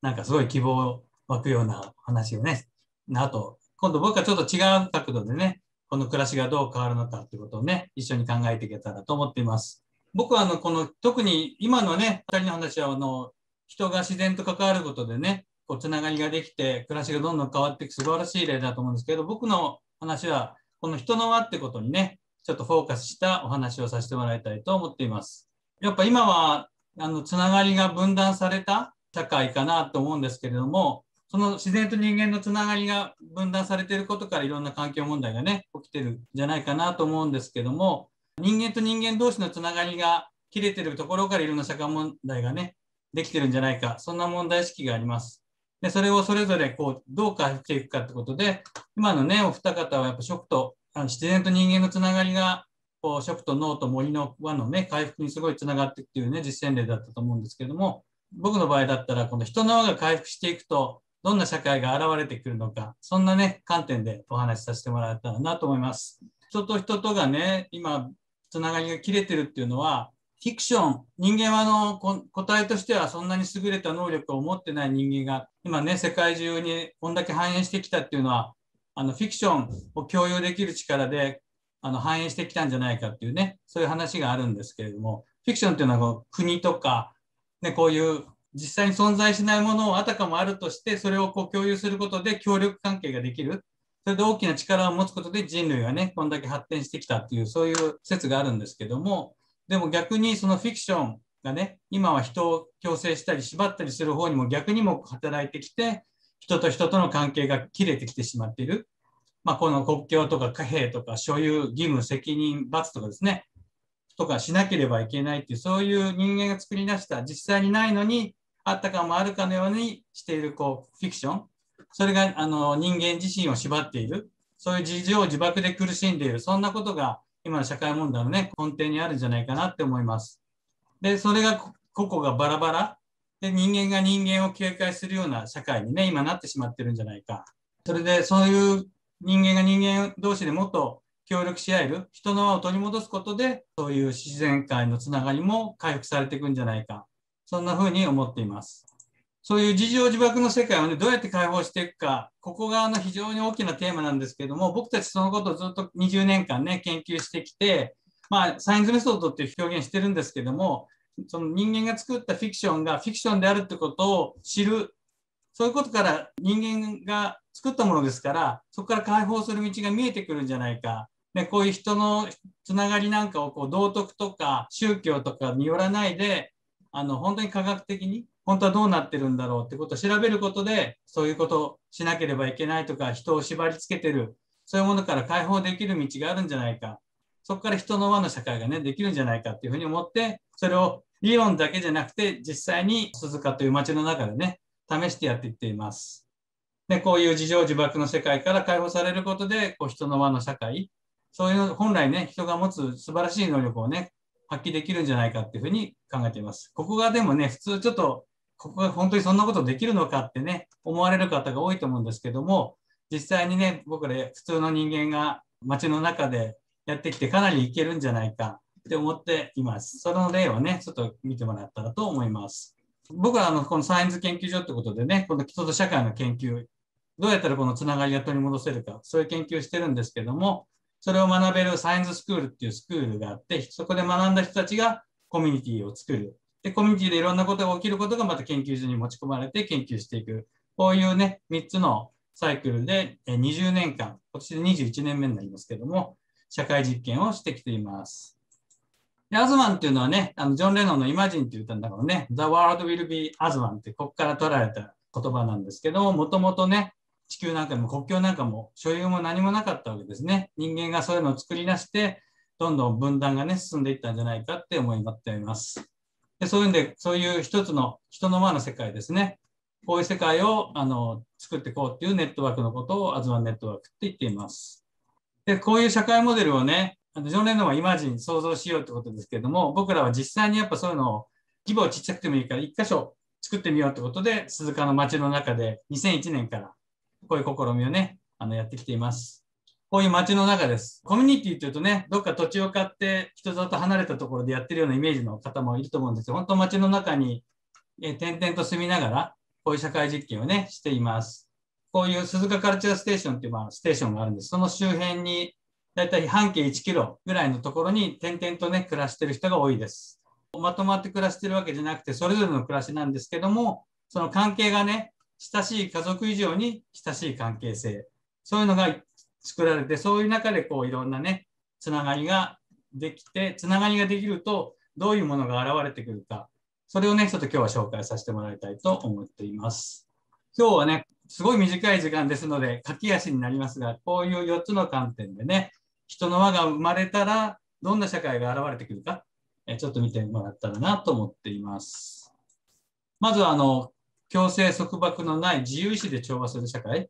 なんかすごい希望湧くような話をね、あと、今度僕はちょっと違う角度でね、この暮らしがどう変わるのかということをね、一緒に考えていけたらと思っています。僕はあの、この、特に今のね、2人の話は、あの、人が自然と関わることでね、こう、つながりができて、暮らしがどんどん変わっていく素晴らしい例だと思うんですけど、僕の話は、この人の輪ってことにね、ちょっとフォーカスしたお話をさせてもらいたいと思っています。やっぱ今は、あの、つながりが分断された社会かなと思うんですけれども、その自然と人間のつながりが分断されていることからいろんな環境問題がね、起きてるんじゃないかなと思うんですけども、人間と人間同士のつながりが切れてるところからいろんな社会問題がね、できてるんじゃないか、そんな問題意識があります。で、それをそれぞれこう、どうかしていくかってことで、今のね、お二方はやっぱ食と、あの自然と人間のつながりが、こう、食と脳と森の輪のね、回復にすごいつながっていくっていうね、実践例だったと思うんですけども、僕の場合だったら、この人の輪が回復していくと、どんな社会が現れてくるのか、そんなね、観点でお話しさせてもらえたらなと思います。人と人とがね、今、つながりが切れてるっていうのは、フィクション、人間はあの個体としてはそんなに優れた能力を持ってない人間が今ね、世界中にこんだけ反映してきたっていうのは、あのフィクションを共有できる力であの反映してきたんじゃないかっていうね、そういう話があるんですけれども、フィクションっていうのはこう国とか、ね、こういう実際に存在しないものをあたかもあるとして、それをこう共有することで協力関係ができる。それで大きな力を持つことで人類がね、こんだけ発展してきたっていう、そういう説があるんですけども、でも逆にそのフィクションがね、今は人を強制したり縛ったりする方にも逆にも働いてきて、人と人との関係が切れてきてしまっている。まあ、この国境とか貨幣とか所有、義務、責任、罰とかですね、とかしなければいけないっていう、そういう人間が作り出した、実際にないのに、あったかもあるかのようにしているこうフィクション、それがあの人間自身を縛っている、そういう事情を自爆で苦しんでいる、そんなことが今の社会問題のね、根底にあるんじゃないかなって思います。で、それが個々がバラバラで、人間が人間を警戒するような社会にね、今なってしまってるんじゃないか。それで、そういう人間が人間同士でもっと協力し合える、人の輪を取り戻すことで、そういう自然界のつながりも回復されていくんじゃないか。そんなふうに思っています。そういう自情自爆の世界を、ね、どうやって解放していくか、ここがあの非常に大きなテーマなんですけれども、僕たちそのことをずっと20年間ね、研究してきて、まあ、サイエンスメソッドっていう表現してるんですけども、その人間が作ったフィクションがフィクションであるってことを知る、そういうことから人間が作ったものですから、そこから解放する道が見えてくるんじゃないか。でこういう人のつながりなんかをこう道徳とか宗教とかによらないで、あの本当に科学的に本当はどうなってるんだろうってことを調べることで、そういうことをしなければいけないとか、人を縛りつけてる、そういうものから解放できる道があるんじゃないか。そこから人の輪の社会がね、できるんじゃないかっていうふうに思って、それを理論だけじゃなくて、実際に鈴鹿という街の中でね、試してやっていっています。で、こういう自情自爆の世界から解放されることで、こう人の輪の社会、そういう本来ね、人が持つ素晴らしい能力をね、発揮できるんじゃないかっていうふうに考えています。ここがでもね、普通ちょっとここが本当にそんなことできるのかってね、思われる方が多いと思うんですけども、実際にね、僕ら普通の人間が街の中でやってきてかなりいけるんじゃないかって思っています。その例をね、ちょっと見てもらったらと思います。僕はあのこのサイエンス研究所ってことでね、この人と社会の研究、どうやったらこのつながりを取り戻せるか、そういう研究をしてるんですけども、それを学べるサイエンススクールっていうスクールがあって、そこで学んだ人たちがコミュニティを作る。で、コミュニティでいろんなことが起きることがまた研究所に持ち込まれて研究していく。こういうね、3つのサイクルで20年間、今年で21年目になりますけども、社会実験をしてきています。で、アズマンっていうのはね、あのジョン・レノンのイマジンって言ったんだ中のね、The World Will Be アズワンってここから取られた言葉なんですけども、もともとね、地球なんかも国境なんかも所有も何もなかったわけですね。人間がそういうのを作り出して、どんどん分断がね、進んでいったんじゃないかって思いになっております。でそういうんで、そういう一つの人の輪の世界ですね。こういう世界をあの作っていこうっていうネットワークのことをアズワンネットワークって言っています。で、こういう社会モデルをね、あの常ョのはイマジン、想像しようってことですけれども、僕らは実際にやっぱそういうのを規模をちっちゃくてもいいから一箇所作ってみようってことで、鈴鹿の街の中で2001年からこういう試みをね、あのやってきています。こういう街の中です。コミュニティというとね、どっか土地を買って人里離れたところでやってるようなイメージの方もいると思うんですよ。ほ本当街の中に、え点々と住みながら、こういう社会実験をね、しています。こういう鈴鹿カルチャーステーションっていう、まあ、ステーションがあるんです。その周辺に、だいたい半径1キロぐらいのところに点々とね、暮らしてる人が多いです。まとまって暮らしてるわけじゃなくて、それぞれの暮らしなんですけども、その関係がね、親しい家族以上に親しい関係性。そういうのが作られて、そういう中でこういろんなね、つながりができて、つながりができると、どういうものが現れてくるか、それをね、ちょっと今日は紹介させてもらいたいと思っています。今日はね、すごい短い時間ですので、駆け足になりますが、こういう4つの観点でね、人の輪が生まれたら、どんな社会が現れてくるか、えちょっと見てもらったらなと思っています。まずは、あの、強制束縛のない自由意志で調和する社会。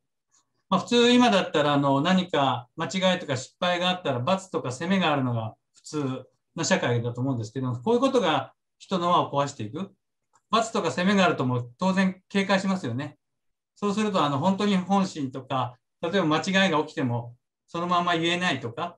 まあ、普通今だったらあの何か間違いとか失敗があったら罰とか責めがあるのが普通な社会だと思うんですけどこういうことが人の輪を壊していく罰とか責めがあるとも当然警戒しますよねそうするとあの本当に本心とか例えば間違いが起きてもそのまま言えないとか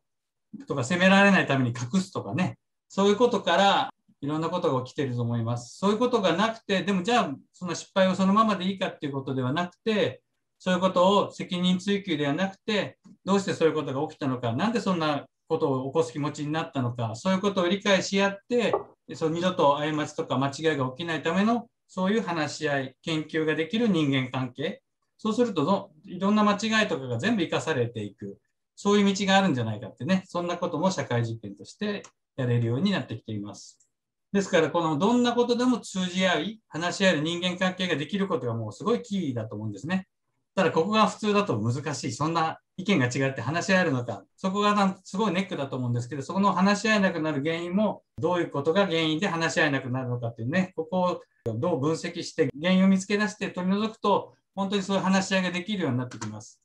とか責められないために隠すとかねそういうことからいろんなことが起きてると思います。そういうことがなくて、でもじゃあ、その失敗をそのままでいいかっていうことではなくて、そういうことを責任追及ではなくて、どうしてそういうことが起きたのか、なんでそんなことを起こす気持ちになったのか、そういうことを理解し合って、その二度と過ちとか間違いが起きないための、そういう話し合い、研究ができる人間関係、そうするといろんな間違いとかが全部生かされていく、そういう道があるんじゃないかってね、そんなことも社会実験としてやれるようになってきています。ですから、このどんなことでも通じ合い、話し合える人間関係ができることがもうすごいキーだと思うんですね。ただここが普通だと難しい、そんな意見が違って話し合えるのか、そこがすごいネックだと思うんですけど、そこの話し合えなくなる原因も、どういうことが原因で話し合えなくなるのかっていうね、ここをどう分析して、原因を見つけ出して取り除くと、本当にそういう話し合いができるようになってきます。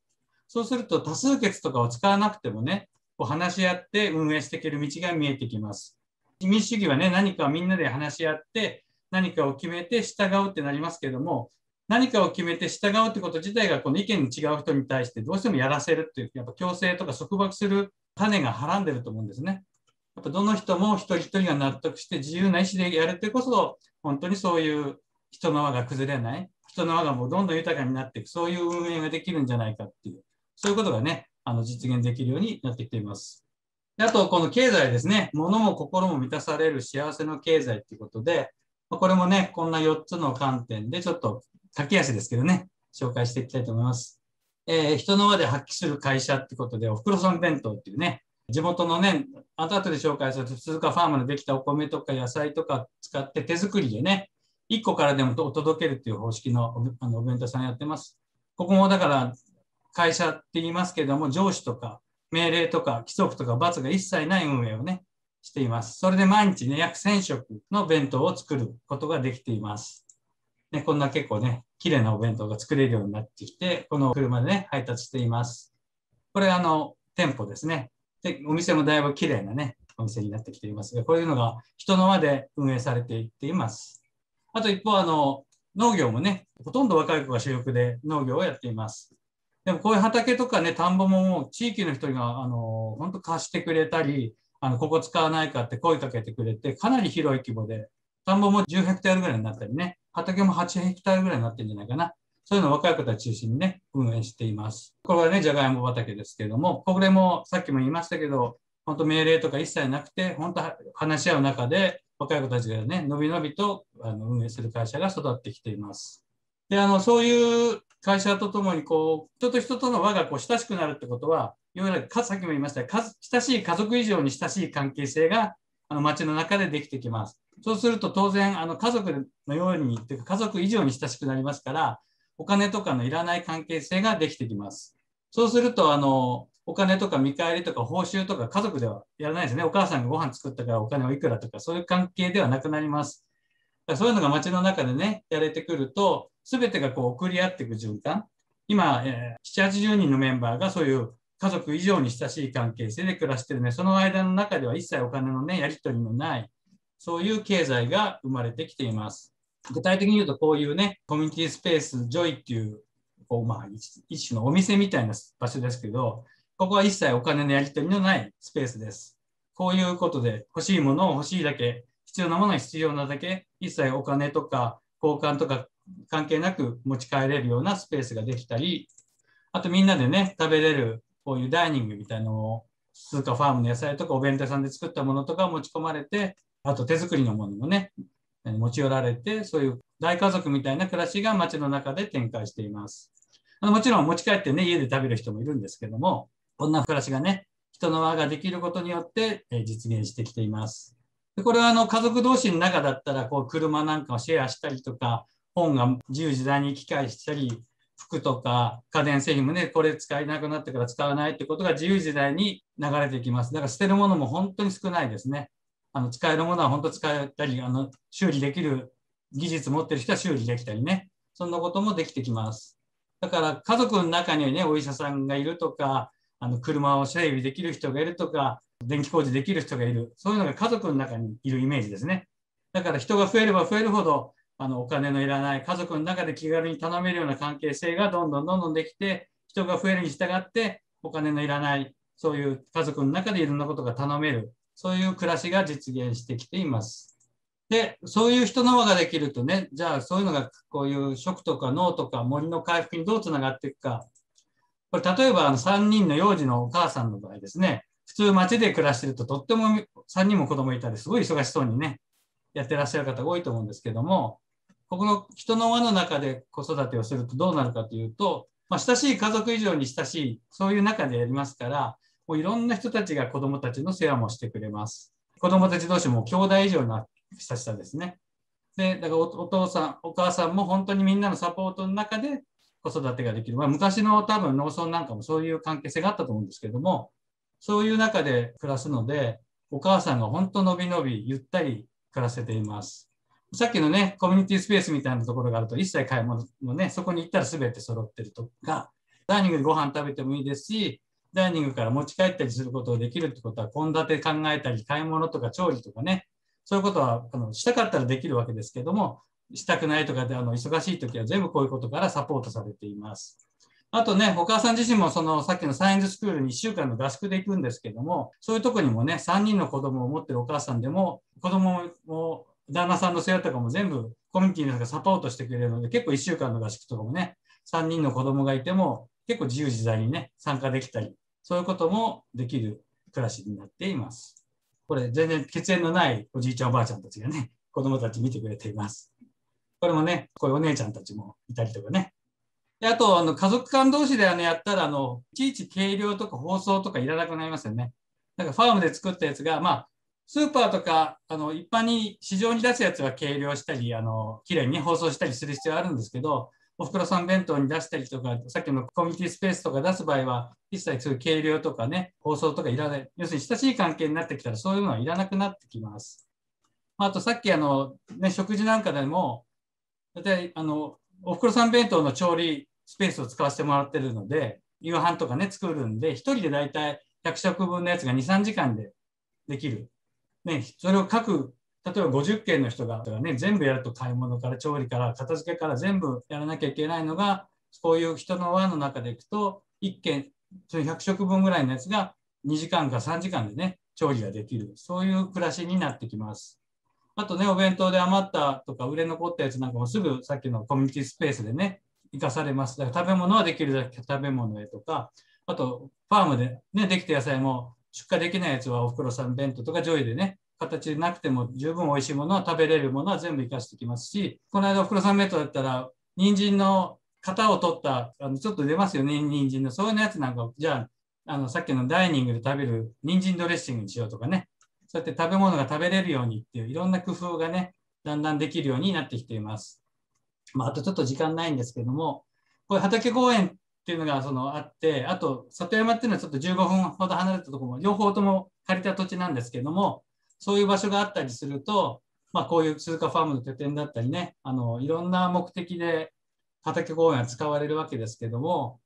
そうすると多数決とかを使わなくてもね、こう話し合って運営していける道が見えてきます。民主主義はね、何かみんなで話し合って、何かを決めて従うってなりますけども、何かを決めて従うってこと自体がこの意見の違う人に対してどうしてもやらせるっていうやっぱ強制とか束縛する種がはらんでると思うんですね。やっぱどの人も一人一人が納得して自由な意思でやるってこそ本当にそういう人の輪が崩れない人の輪がもうどんどん豊かになっていくそういう運営ができるんじゃないかっていうそういうことがねあの実現できるようになってきています。であとこの経済ですね物も心も満たされる幸せの経済っていうことでこれもねこんな4つの観点でちょっと駆け足ですけどね、紹介していきたいと思います。えー、人の輪で発揮する会社ってことで、おふくろさん弁当っていうね、地元のね、後々で紹介すると、鈴鹿ファームのできたお米とか野菜とか使って手作りでね、1個からでもお届けるっていう方式のあのお弁当さんやってます。ここもだから会社って言いますけども、上司とか命令とか規則とか罰が一切ない運営をね、しています。それで毎日ね、約1000食の弁当を作ることができています。ね、こんな結構ね、綺麗なお弁当が作れるようになってきて、この車でね、配達しています。これ、あの、店舗ですね。で、お店もだいぶ綺麗なね、お店になってきていますが、こういうのが人の輪で運営されていっています。あと一方、あの、農業もね、ほとんど若い子が主力で農業をやっています。でもこういう畑とかね、田んぼももう地域の人が、あの、本当貸してくれたり、あの、ここ使わないかって声かけてくれて、かなり広い規模で、田んぼも10ヘクタールぐらいになったりね、畑も8ヘクタールぐらいになってるんじゃないかな。そういうのを若い方中心にね、運営しています。これはね、じゃがいも畑ですけれども、これもさっきも言いましたけど、本当命令とか一切なくて、本当話し合う中で、若い子たちがね、のびのびとあの運営する会社が育ってきています。で、あの、そういう会社とともに、こう、人と人との輪がこう親しくなるってことは、いわゆる、さっきも言いました、親しい家族以上に親しい関係性が、あの、街の中でできてきます。そうすると当然あの家族のようにっていうか家族以上に親しくなりますからお金とかのいらない関係性ができてきます。そうするとあのお金とか見返りとか報酬とか家族ではやらないですね。お母さんがご飯作ったからお金をいくらとかそういう関係ではなくなります。だからそういうのが街の中でね、やれてくると、全てがこう送り合っていく循環。今、えー、7、80人のメンバーがそういう家族以上に親しい関係性で暮らしてるね。その間の中では一切お金のね、やり取りのないそういう経済が生まれてきています。具体的に言うと、こういうね、コミュニティスペース、ジョイっていう、こうまあ一、種のお店みたいな場所ですけど、ここは一切お金のやり取りのないスペースです。こういうことで、欲しいものを欲しいだけ、必要なものは必要なだけ、一切お金とか交換とか関係なく持ち帰れるようなスペースができたり、あとみんなでね、食べれる、こういうダイニングみたいなのを、スーファームの野菜とかお弁当屋さんで作ったものとか持ち込まれて、あと手作りのものもね、持ち寄られて、そういう大家族みたいな暮らしが街の中で展開しています。あのもちろん持ち帰ってね、家で食べる人もいるんですけども、こんな暮らしがね、人の輪ができることによって、え実現してきています。でこれはあの家族同士の中だったら、こう車なんかをシェアしたりとか、本が自由自在に機きしたり、服とか家電製品もね、これ使えなくなってから使わないってことが自由自在に流れていきます。だから捨てるものも本当に少ないですね。あの使えるものは本当使えたり、あの修理できる技術持ってる人は修理できたりね、そんなこともできてきます。だから家族の中にはね、お医者さんがいるとか、あの車を整備できる人がいるとか、電気工事できる人がいる、そういうのが家族の中にいるイメージですね。だから人が増えれば増えるほど、あのお金のいらない家族の中で気軽に頼めるような関係性がどんどんどんどんできて、人が増えるに従ってお金のいらない、そういう家族の中でいろんなことが頼める、そういう暮らしが実現してきています。で、そういう人の輪ができるとね、じゃあそういうのがこういう食とか脳とか森の回復にどうつながっていくか。これ例えばあの3人の幼児のお母さんの場合ですね、普通街で暮らしてるととっても3人も子供いたりすごい忙しそうにね、やってらっしゃる方が多いと思うんですけども、ここの人の輪の中で子育てをするとどうなるかというと、まあ、親しい家族以上に親しい、そういう中でやりますから、もういろんな人たちが子どもたちの世話もしてくれます。子どもたち同士も兄弟以上の親しさですね。で、だからお父さん、お母さんも本当にみんなのサポートの中で子育てができる。まあ、昔の多分農村なんかもそういう関係性があったと思うんですけども、そういう中で暮らすので、お母さんが本当のびのびゆったり暮らせています。さっきのね、コミュニティスペースみたいなところがあると、一切買い物もね、そこに行ったら全て揃ってるとか、ダーニングでご飯食べてもいいですし、ダイニングから持ち帰ったりすることをできるってことは、献立考えたり、買い物とか調理とかね、そういうことはあのしたかったらできるわけですけども、したくないとかであの忙しい時は全部こういうことからサポートされています。あとね、お母さん自身もそのさっきのサイエンススクールに1週間の合宿で行くんですけども、そういうとこにもね、3人の子供を持ってるお母さんでも、子供も旦那さんの世話とかも全部コミュニティの中がサポートしてくれるので、結構1週間の合宿とかもね、3人の子供がいても結構自由自在にね、参加できたり、そういうこともできる暮らしになっています。これ、全然血縁のないおじいちゃん、おばあちゃんたちがね、<laughs> 子供たち見てくれています。これもね、こういうお姉ちゃんたちもいたりとかね。であと、あの家族間同士であのやったらあの、いちいち計量とか包装とかいらなくなりますよね。なんかファームで作ったやつが、まあ、スーパーとかあの一般に市場に出すやつは計量したり、あのきれいに包装したりする必要あるんですけど、おふくろさん弁当に出したりとか、さっきのコミュニティスペースとか出す場合は、一切そういう計量とかね、放送とかいらない。要するに親しい関係になってきたら、そういうのはいらなくなってきます。あとさっきあの、ね、食事なんかでも、大体あの、おふくろさん弁当の調理スペースを使わせてもらってるので、夕飯とかね、作るんで、1人で大体100食分のやつが2、3時間でできる。ね、それを各例えば50件の人がね、全部やると買い物から調理から片付けから全部やらなきゃいけないのが、こういう人の輪の中でいくと、1件、100食分ぐらいのやつが2時間か3時間でね、調理ができる。そういう暮らしになってきます。あとね、お弁当で余ったとか売れ残ったやつなんかもすぐさっきのコミュニティスペースでね、生かされます。だから食べ物はできるだけ食べ物へとか、あとファームでね、できた野菜も出荷できないやつはおふくろさん弁当とか上位でね、形でなくても十分美味しいものは食べれるものは全部生かしてきますし、この間おふくろさんメイトだったら、人参の型を取った、あのちょっと出ますよね、人参の。そういうのやつなんかじゃあ、あの、さっきのダイニングで食べる人参ドレッシングにしようとかね。そうやって食べ物が食べれるようにっていう、いろんな工夫がね、だんだんできるようになってきています。まあ、あとちょっと時間ないんですけども、これ畑公園っていうのがそのあって、あと里山っていうのはちょっと15分ほど離れたところも、両方とも借りた土地なんですけども、そういう場所があったりすると、まあ、こういう通貨ファームの拠点だったりね、あのいろんな目的で畑公園は使われるわけですけども、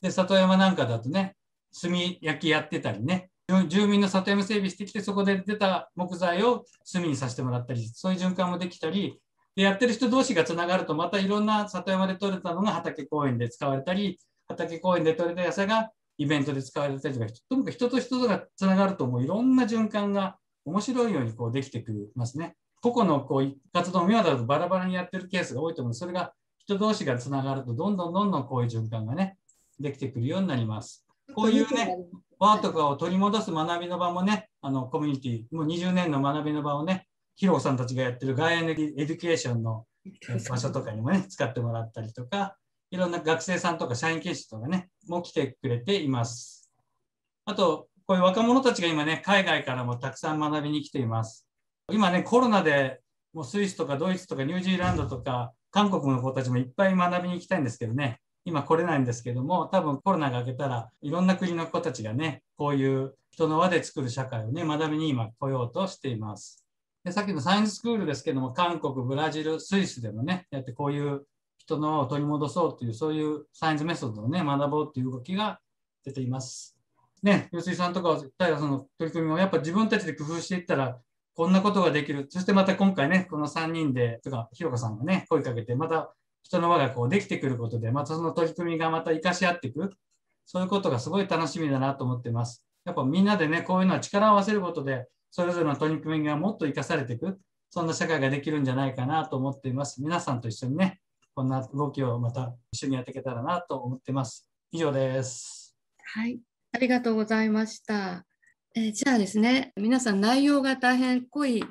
で里山なんかだとね、炭焼きやってたりね、住民の里山整備してきて、そこで出た木材を炭にさせてもらったり、そういう循環もできたり、でやってる人同士がつながると、またいろんな里山で採れたのが畑公園で使われたり、畑公園で採れた野菜がイベントで使われたりとか、とにかく人と人とがつながると、もういろんな循環が面白いようにこうできてくますね。個々のこう活動を見渡とバラバラにやってるケースが多いと思うそれが人同士がつながるとどんどんどんどんこういう循環がねできてくるようになります。こういうねーとかを取り戻す学びの場もねあのコミュニティもう20年の学びの場をねヒロさんたちがやってる外園エデュケーションの場所とかにもね使ってもらったりとかいろんな学生さんとか社員研修とかねも来てくれています。あとこういう若者たちが今ね、海外からもたくさん学びに来ています。今ね、コロナでもうスイスとかドイツとかニュージーランドとか韓国の子たちもいっぱい学びに行きたいんですけどね、今来れないんですけども、多分コロナが明けたらいろんな国の子たちがね、こういう人の輪で作る社会をね、学びに今来ようとしています。でさっきのサインスクールですけども、韓国、ブラジル、スイスでもね、やってこういう人の輪を取り戻そうという、そういうサイエンスメソッドをね、学ぼうという動きが出ています。ね、吉井さんとかは絶対その取り組みもやっぱ自分たちで工夫していったら、こんなことができる。そしてまた今回ね、この3人で、とか、ひろかさんがね、声かけて、また人の輪がこうできてくることで、またその取り組みがまた活かし合っていく。そういうことがすごい楽しみだなと思ってます。やっぱみんなでね、こういうのは力を合わせることで、それぞれの取り組みがもっと生かされていく。そんな社会ができるんじゃないかなと思っています。皆さんと一緒にね、こんな動きをまた一緒にやっていけたらなと思ってます。以上です。はい。ありがとうございました。えー、じゃあですね、皆さん内容が大変濃い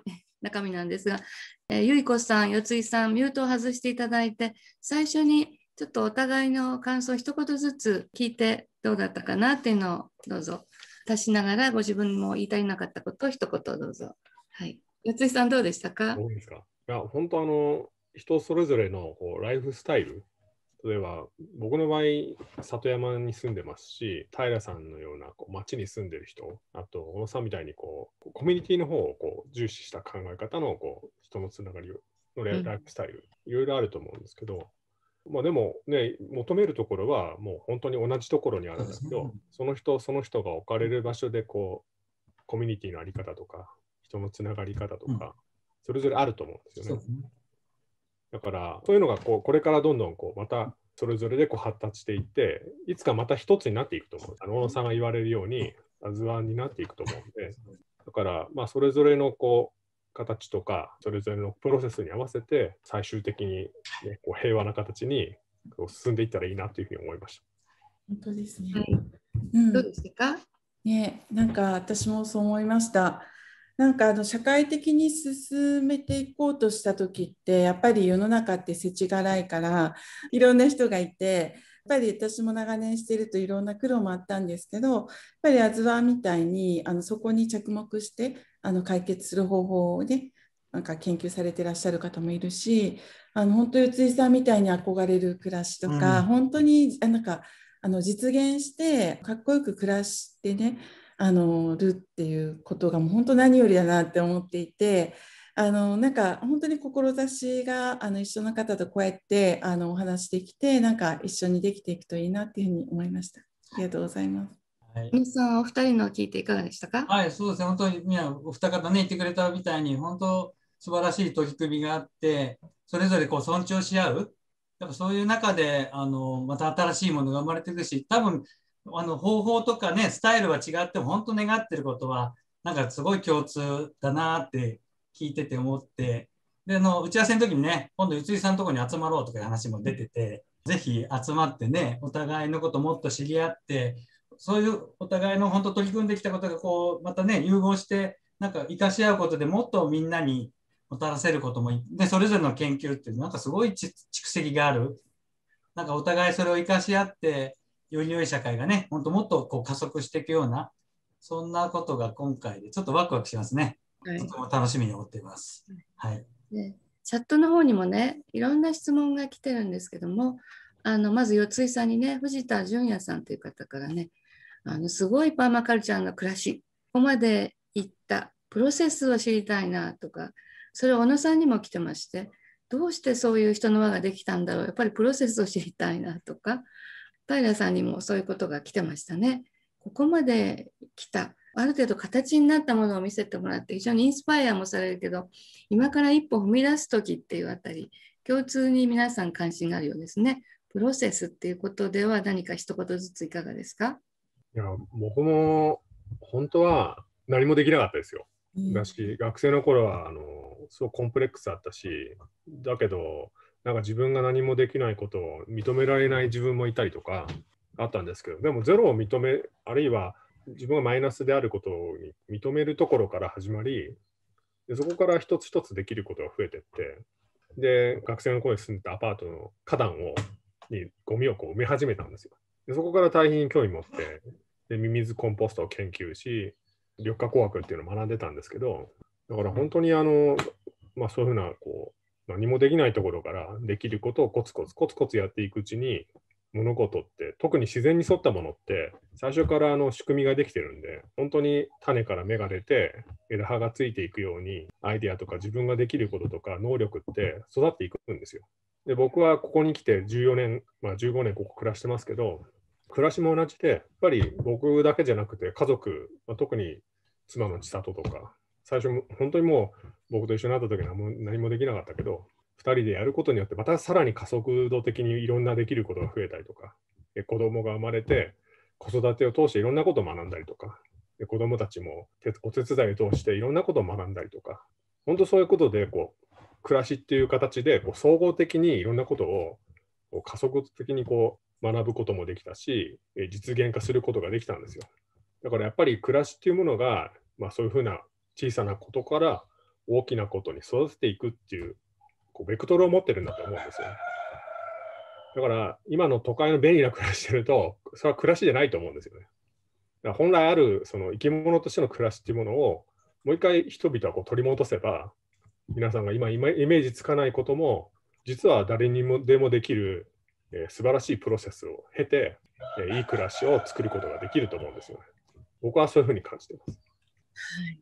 中身なんですが、えー、ゆいこさん、四井さん、ミュートを外していただいて、最初にちょっとお互いの感想を一言ずつ聞いてどうだったかなっていうのをどうぞ足しながらご自分も言いたいなかったことを一言どうぞ。はい。四井さんどうでしたか。どうですか。いや本当あの人それぞれのこうライフスタイル例えば僕の場合里山に住んでますし平さんのようなこう町に住んでる人あと小野さんみたいにこうコミュニティの方をこう重視した考え方のこう人のつながりをのライフスタイル、うん、いろいろあると思うんですけど、まあ、でもね求めるところはもう本当に同じところにあるんですけど、その人その人が置かれる場所でこうコミュニティの在り方とか人のつながり方とか、それぞれあると思うんですよね。だからそういうのがこうこれからどんどんこうまたそれぞれでこう発達していっていつかまた一つになっていくと思う小野さんが言われるように図案になっていくと思うんでだからまあそれぞれのこう形とかそれぞれのプロセスに合わせて最終的に、ね、こう平和な形に進んでいったらいいなというふうに思いました。本当ですね、はいうん、どうですかね、なんか私もそう思いました。なんかあの社会的に進めていこうとした時ってやっぱり世の中って世知辛いからいろんな人がいてやっぱり私も長年してるといろんな苦労もあったんですけどやっぱりあずわみたいにあのそこに着目してあの解決する方法をねなんか研究されてらっしゃる方もいるしあの本当に宇津井さんみたいに憧れる暮らしとか、うん、本当になんかあの実現してかっこよく暮らしてねあのるっていうことがもう本当何よりだなって思っていて。あのなんか本当に志があの一緒の方とこうやってあのお話できてなんか一緒にできていくといいなっていうふうに思いました。ありがとうございます。はい、皆さんお二人の聞いていかがでしたか。はい、そうですね。本当にいやお二方ね言ってくれたみたいに本当素晴らしい取り組みがあって、それぞれこう尊重し合う。やっぱそういう中であのまた新しいものが生まれてくるし、多分あの方法とかねスタイルは違っても本当願ってることはなんかすごい共通だなって聞いてて思ってであの打ち合わせの時にね今度津井さんのとこに集まろうとかいう話も出てて是非集まってねお互いのこともっと知り合ってそういうお互いの本当取り組んできたことがこうまたね融合してなんか生かし合うことでもっとみんなにもたらせることもでそれぞれの研究っていう、なんかすごい蓄積があるなんかお互いそれを生かし合ってより良い社会がね、本当もっとこう加速していくような、そんなことが今回でちょっとワクワクしますね。はい、とても楽しみに思っています。はい、チャットの方にもね、いろんな質問が来てるんですけども、あのまず四井さんにね、藤田淳也さんという方からね、あのすごいパーマカルチャーの暮らし、ここまで行ったプロセスを知りたいなとか、それ小野さんにも来てまして、どうしてそういう人の輪ができたんだろう、やっぱりプロセスを知りたいなとか、平さんにもそういうことが来てましたね。ここまで来たある程度形になったものを見せてもらって非常にインスパイアもされるけど今から一歩踏み出す時っていうあたり共通に皆さん関心があるようですね。プロセスっていうことでは何か一言ずついかがですかいや僕も本当は何もできなかったですよ。だし、う学生の頃はあのすごくコンプレックスあったしだけどなんか自分が何もできないことを認められない自分もいたりとかあったんですけど、でもゼロを認め、あるいは自分がマイナスであることに認めるところから始まり、でそこから一つ一つできることが増えてって、で、学生の頃に住んでたアパートの花壇を、にゴミをこう埋め始めたんですよ。でそこから大変興味持って、でミミズコンポストを研究し、緑化工学っていうのを学んでたんですけど、だから本当にあの、まあ、そういうふうなこ何もできないところからできることをコツコツコツコツやっていくうちに物事って特に自然に沿ったものって最初からあの仕組みができてるんで本当に種から芽が出て枝葉がついていくようにアイデアとか自分ができることとか能力って育っていくんですよ。で僕はここに来て14年、まあ、15年ここ暮らしてますけど暮らしも同じでやっぱり僕だけじゃなくて家族、まあ、特に妻の千里とか最初も本当にもう僕と一緒になった時はも何もできなかったけど2人でやることによってまたさらに加速度的にいろんなできることが増えたりとかで子供が生まれて子育てを通していろんなことを学んだりとかで子供たちもお手伝いを通していろんなことを学んだりとか本当そういうことでこう暮らしっていう形でこう総合的にいろんなことを加速的にこう学ぶこともできたし実現化することができたんですよだからやっぱり暮らしっていうものが、まあ、そういうふうな小さなことから大きなことに育てていくっていうこうベクトルを持ってるんだと思うんですよ、ね。だから今の都会の便利な暮らししてるとそれは暮らしじゃないと思うんですよね。だから本来あるその生き物としての暮らしっていうものをもう一回人々はこう取り戻せば皆さんが今イメージつかないことも実は誰にもでもできる、えー、素晴らしいプロセスを経て、えー、いい暮らしを作ることができると思うんですよね。僕はそういうふうに感じてます。はい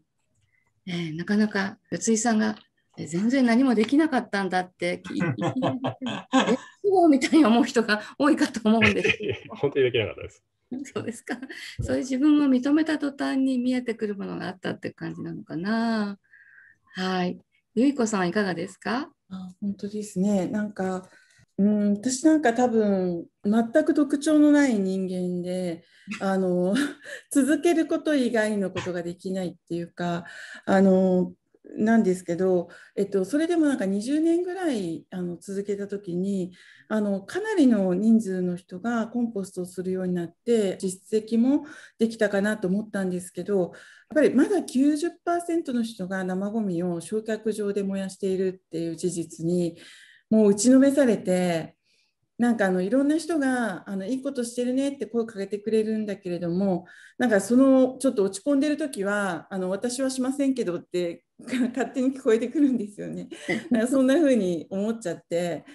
えー、なかなか別井さんが全然何もできなかったんだって、<laughs> えそうみたいに思う人が多いかと思うんです。<laughs> 本当にできなかったです。そうですか。そういう自分を認めた途端に見えてくるものがあったって感じなのかな。はい。ゆいこさんはいかがですか。あ、本当ですね。なんかうん私なんか多分全く特徴のない人間で <laughs> あの <laughs> 続けること以外のことができないっていうかあのなんですけど、えっと、それでもなんか20年ぐらいあの続けた時にあのかなりの人数の人がコンポストをするようになって実績もできたかなと思ったんですけどやっぱりまだ90%の人が生ごみを焼却場で燃やしているっていう事実にもう打ちのめされてなんかあのいろんな人があのいいことしてるねって声かけてくれるんだけれどもなんかそのちょっと落ち込んでる時はあの私はしませんけどって <laughs> 勝手に聞こえてくるんですよね。なんかそんな風に思っちゃって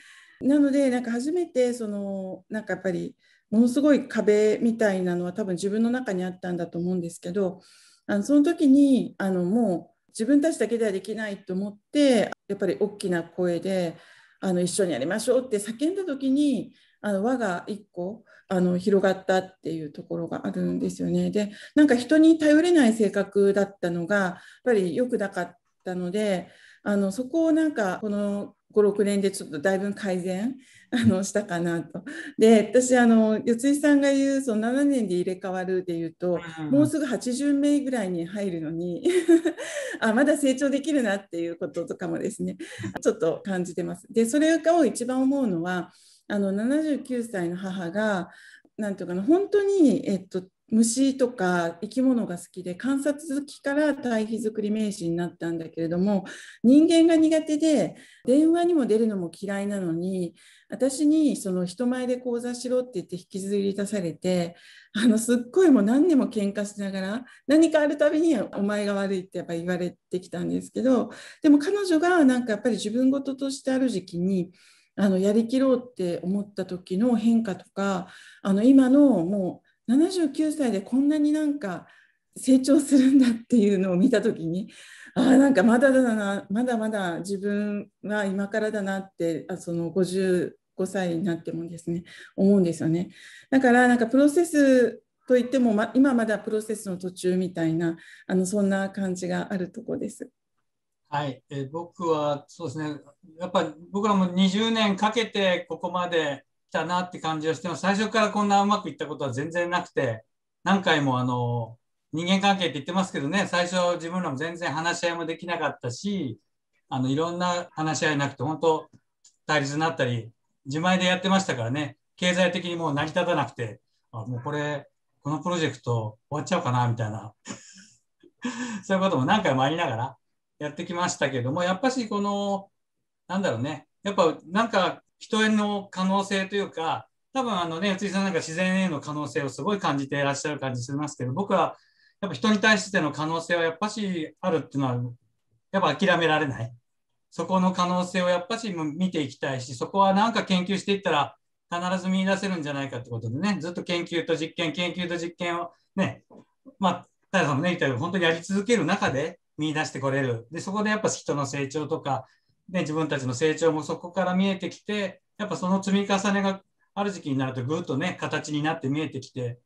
なのでなんか初めてそのなんかやっぱりものすごい壁みたいなのは多分自分の中にあったんだと思うんですけどあのその時にあのもう自分たちだけではできないと思ってやっぱり大きな声であの一緒にやりましょうって叫んだ時にあの輪が一個あの広がったっていうところがあるんですよね。でなんか人に頼れない性格だったのがやっぱり良くなかったのであのそこをなんかこの56年でちょっとだいぶ改善あのしたかなと。で私あの四井さんが言うその7年で入れ替わるでいうと、もうすぐ80名ぐらいに入るのに <laughs> あまだ成長できるなっていうこととかもですねちょっと感じてます。でそれを一番思うのはあの79歳の母が何ていうかな本当に、えっと、虫とか生き物が好きで観察好きから堆肥作り名士になったんだけれども人間が苦手で電話にも出るのも嫌いなのに私にその人前で講座しろって言って引きずり出されてあのすっごいもう何年も喧嘩しながら何かあるたびにお前が悪いってやっぱ言われてきたんですけどでも彼女がなんかやっぱり自分事としてある時期にあのやりきろうって思った時の変化とかあの今のもう79歳でこんなになんか成長するんだっていうのを見た時にああなんかまだだなまだまだ自分は今からだなってあその55歳になってもですね思うんですよね。だからなんかプロセスといっても、ま、今まだプロセスの途中みたいなあのそんな感じがあるとこです。はい、え僕はそうですねやっぱ僕らも20年かけてここまで来たなって感じがしても最初からこんなうまくいったことは全然なくて何回もあの人間関係って言ってますけどね、最初自分らも全然話し合いもできなかったし、あのいろんな話し合いなくて、本当、対立になったり、自前でやってましたからね、経済的にもう成り立たなくて、あもうこれ、このプロジェクト終わっちゃうかなみたいな、<laughs> そういうことも何回もありながらやってきましたけども、やっぱしこの、なんだろうね、やっぱなんか人への可能性というか、多分あのね、辻さんなんか自然への可能性をすごい感じていらっしゃる感じしますけど、僕はやっぱ人に対しての可能性はやっぱしあるっていうのは、やっぱ諦められない。そこの可能性をやっぱし見ていきたいし、そこはなんか研究していったら必ず見出せるんじゃないかってことでね、ずっと研究と実験、研究と実験をね、まあ、太さんもね、言ったように本当にやり続ける中で見出してこれる。で、そこでやっぱ人の成長とか、ね、自分たちの成長もそこから見えてきて、やっぱその積み重ねがある時期になるとぐっとね、形になって見えてきて、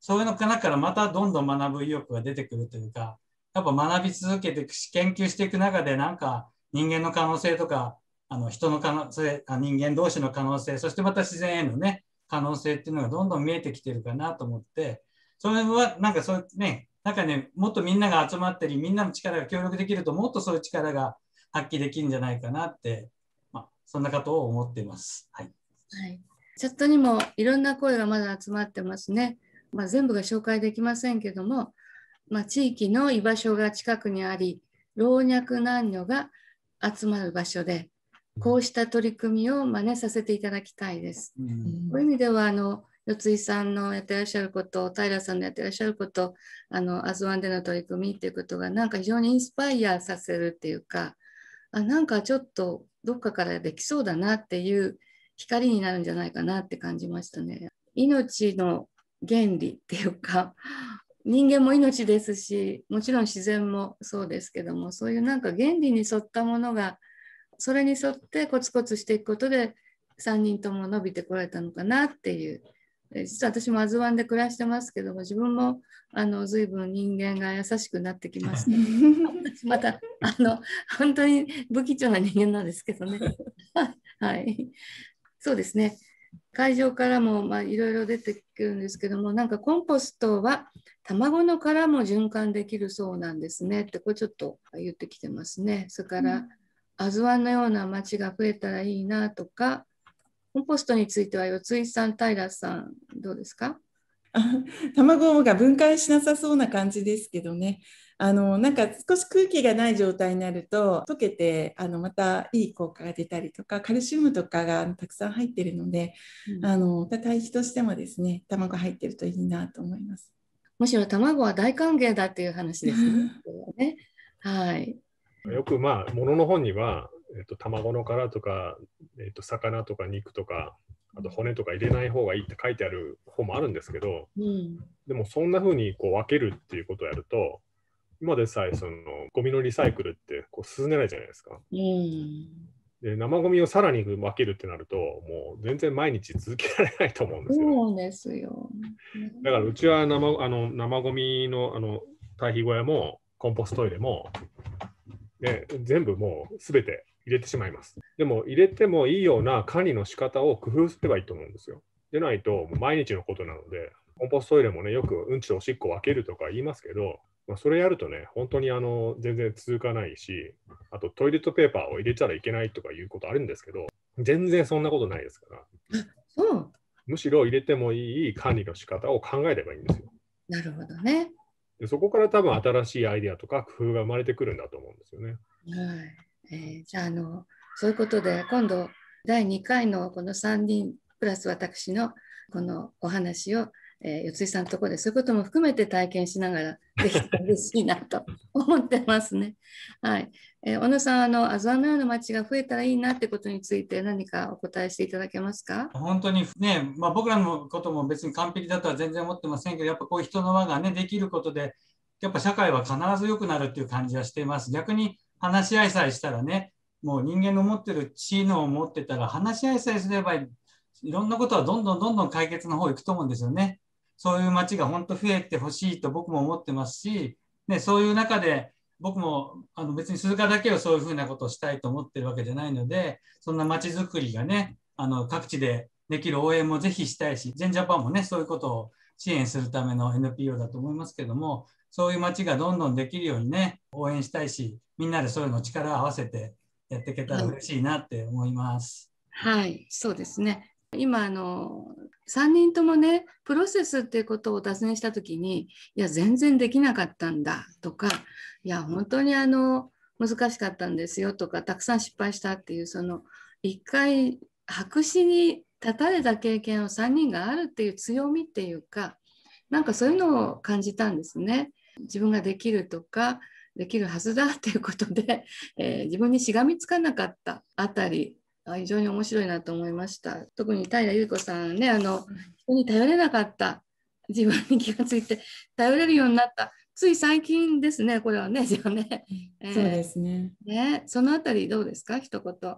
そういうのかなからまたどんどん学ぶ意欲が出てくるというか、やっぱ学び続けていくし、研究していく中で、なんか人間の可能性とか、あの人の可能性、人間同士の可能性、そしてまた自然へのね、可能性っていうのがどんどん見えてきてるかなと思って、それはなんかそうね、なんかね、もっとみんなが集まったり、みんなの力が協力できると、もっとそういう力が発揮できるんじゃないかなって、まあ、そんなことを思っています。はい。はい、チャットにもいろんな声がまだ集まってますね。まあ、全部が紹介できませんけども、まあ、地域の居場所が近くにあり老若男女が集まる場所でこうした取り組みを真似させていただきたいです。うん、こういう意味ではあの四井さんのやってらっしゃること平さんのやってらっしゃることあのアズワンでの取り組みっていうことがなんか非常にインスパイアさせるっていうかあなんかちょっとどっかからできそうだなっていう光になるんじゃないかなって感じましたね。命の原理っていうか人間も命ですしもちろん自然もそうですけどもそういうなんか原理に沿ったものがそれに沿ってコツコツしていくことで3人とも伸びてこられたのかなっていう実は私もアズワンで暮らしてますけども自分もあの随分人間が優しくなってきました <laughs> <laughs> またあの本当に不器用な人間なんですけどね <laughs> はいそうですね会場からもいろいろ出てくるんですけどもなんかコンポストは卵の殻も循環できるそうなんですねってこれちょっと言ってきてますね。それから、アズワンのような町が増えたらいいなとかコンポストについては四井さん平さんどうですか <laughs> 卵が分解しなさそうな感じですけどねあのなんか少し空気がない状態になると溶けてあのまたいい効果が出たりとかカルシウムとかがたくさん入ってるので、うん、あの対比としてもですね卵入ってるといいなと思います。むしろ卵は大歓迎だっていう話ですね。<laughs> はい。よくまあものの本にはえっと卵の殻とかえっと魚とか肉とかあと骨とか入れない方がいいって書いてある本もあるんですけど、うん、でもそんな風にこう分けるっていうことをやると今でさえそのゴミのリサイクルってこう進んでないじゃないですか。うん、で生ゴミをさらに分けるってなるともう全然毎日続けられないと思うんですよ、そうですよ、だからうちは生あの生ゴミのあの堆肥小屋もコンポストイレも、ね、全部もう全て入れてしまいます。でも入れてもいいような管理の仕方を工夫すればいいと思うんですよ。でないと毎日のことなので、コンポストトイレもね、よくうんちとおしっこを分けるとか言いますけど、まあ、それやるとね、本当にあの全然続かないし、あとトイレットペーパーを入れたらいけないとかいうことあるんですけど、全然そんなことないですから。うん、むしろ入れてもいい管理の仕方を考えればいいんですよ。なるほどね。でそこから多分新しいアイデアとか工夫が生まれてくるんだと思うんですよね。はいえー、じゃああのそういうことで今度第2回のこの3人プラス私のこのお話を、えー、四井さんのところでそういうことも含めて体験しながらできたら嬉しいなと思ってますね。<laughs> はい、えー、小野さんあのアザのような街が増えたらいいなってことについて何かお答えしていただけますか本当にね、まあ、僕らのことも別に完璧だとは全然思ってませんけどやっぱこういう人の輪がねできることでやっぱ社会は必ず良くなるっていう感じはしています。逆に話し合いさえしたらね、もう人間の持ってる知能を持ってたら、話し合いさえすれば、いろんなことはどんどんどんどん解決の方行くと思うんですよね。そういう街が本当増えてほしいと僕も思ってますし、ね、そういう中で、僕もあの別に鈴鹿だけをそういうふうなことをしたいと思ってるわけじゃないので、そんな街づくりがね、あの各地でできる応援もぜひしたいし、全ジャパンもね、そういうことを支援するための NPO だと思いますけども、そういう街がどんどんできるようにね、応援したいし、みんなでそういうの力を合わせてやっていけたら嬉しいなって思います。はい、そうですね。今あの3人ともねプロセスっていうことをお尋ねした時にいや全然できなかったんだとかいや本当にあの難しかったんですよとかたくさん失敗したっていうその一回白紙に立たれた経験を3人があるっていう強みっていうかなんかそういうのを感じたんですね。自分ができるとかできるはずだ <laughs> っていうことで、えー、自分にしがみつかなかったあたり非常に面白いなと思いました特に平優子さんねあの人に頼れなかった自分に気がついて頼れるようになったつい最近ですねこれはねじゃあね、えー、そうですねねそのあたりどうですか一言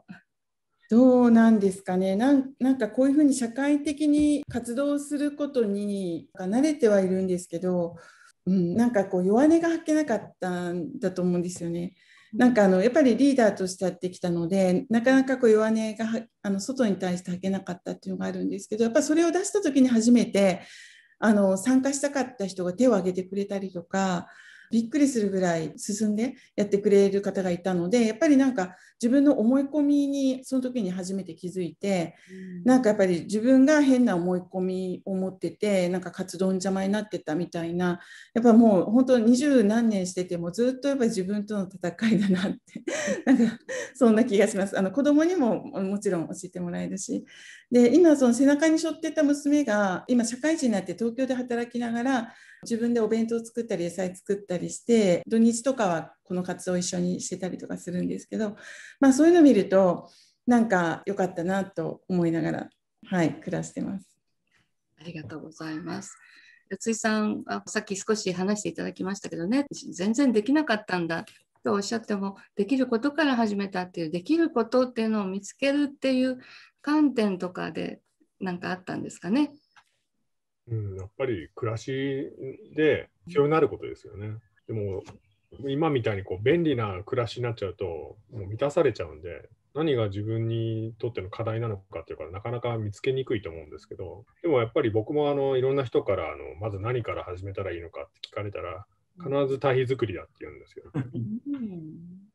どうなんですかねなんかこういうふうに社会的に活動することに慣れてはいるんですけどうん、なんかこう弱音が吐けなかったんだと思うんですよね。なんかあのやっぱりリーダーとしてやってきたのでなかなかこう弱音があの外に対して吐けなかったっていうのがあるんですけどやっぱそれを出した時に初めてあの参加したかった人が手を挙げてくれたりとかびっくりするぐらい進んでやってくれる方がいたのでやっぱりなんか自分の思い込みにその時に初めて気づいて、うなんかやっぱり自分が変な思い込みを持っててなんか活動に邪魔になってたみたいなやっぱもう本当二十何年しててもずっとやっぱり自分との戦いだなってなんかそんな気がします。あの子供にももちろん教えてもらえるしで今その背中に背負ってた娘が今社会人になって東京で働きながら自分でお弁当作ったり野菜作ったりして土日とかはこの活動を一緒にしてたりとかするんですけど、まあ、そういうの見るとなんか良かったなと思いながら、はい、暮らしてます。ありがとうございます。ついさんはさっき少し話していただきましたけどね全然できなかったんだとおっしゃってもできることから始めたっていうできることっていうのを見つけるっていう観点とかで何かあったんですかねうん、やっぱり暮らしで必要になることですよね。でも今みたいにこう便利な暮らしになっちゃうともう満たされちゃうんで何が自分にとっての課題なのかっていうからなかなか見つけにくいと思うんですけどでもやっぱり僕もあのいろんな人からあのまず何から始めたらいいのかって聞かれたら必ず対比作りだって言うんですよ。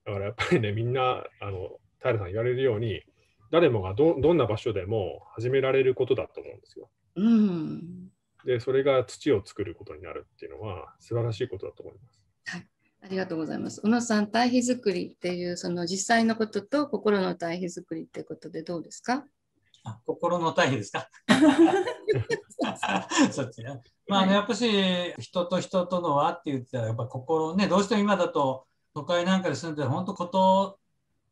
だからやっぱりねみんなあの平さん言われるように誰もがどんな場所でも始められることだと思うんですよ。うんでそれが土を作ることになるっていうのは素晴らしいことだと思います。はいありがとうございます。小野さん、堆肥作りっていう、その実際のことと心の堆肥作りってことでどうですかあ心の堆肥ですか <laughs> そっちまあ、ね、やっぱし、人と人とのはって言ったら、やっぱ心ね、どうしても今だと、都会なんかで住んで、本当こと、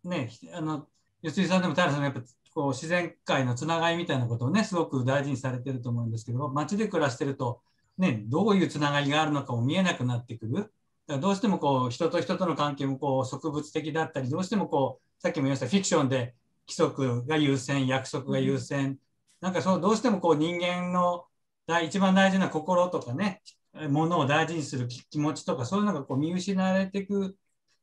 ね、あの、吉井さんでも、田原さんもやっぱこう自然界のつながりみたいなことをねすごく大事にされてると思うんですけど街で暮らしてると、ね、どういうつながりがあるのかも見えなくなってくるだからどうしてもこう人と人との関係もこう植物的だったりどうしてもこうさっきも言いましたフィクションで規則が優先約束が優先、うん、なんかそうどうしてもこう人間の一番大事な心とかねものを大事にする気持ちとかそういうのがこう見失われていく、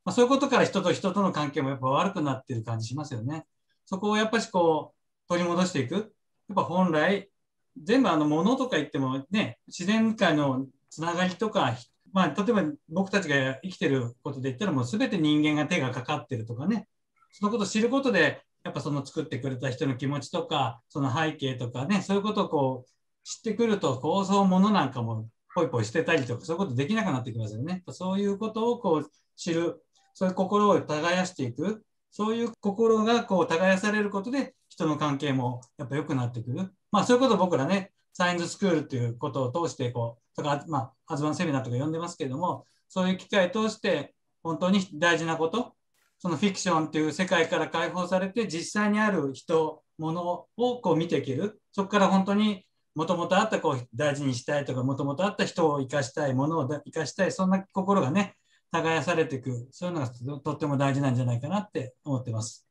まあ、そういうことから人と人との関係もやっぱ悪くなってる感じしますよね。そこをやっぱしこう取り戻していく。やっぱ本来、全部あの物とか言ってもね、自然界のつながりとか、まあ、例えば僕たちが生きてることで言ったらもう全て人間が手がかかってるとかね、そのことを知ることで、やっぱその作ってくれた人の気持ちとか、その背景とかね、そういうことをこう知ってくると、構想物ものなんかもポイポイしてたりとか、そういうことできなくなってきますよね。そういうことをこう知る、そういう心を耕していく、そういう心がこう耕されることで人の関係もやっぱ良くなってくる。まあそういうことを僕らね、サイエンズスクールということを通してこう、とか、まあ、アズバンセミナーとか呼んでますけれども、そういう機会を通して本当に大事なこと、そのフィクションという世界から解放されて実際にある人、ものをこう見ていける。そこから本当にもともとあったこう大事にしたいとかもともとあった人を生かしたいものを生かしたいそんな心がね耕されていく、そういうのがとっても大事なんじゃないかなって思ってます。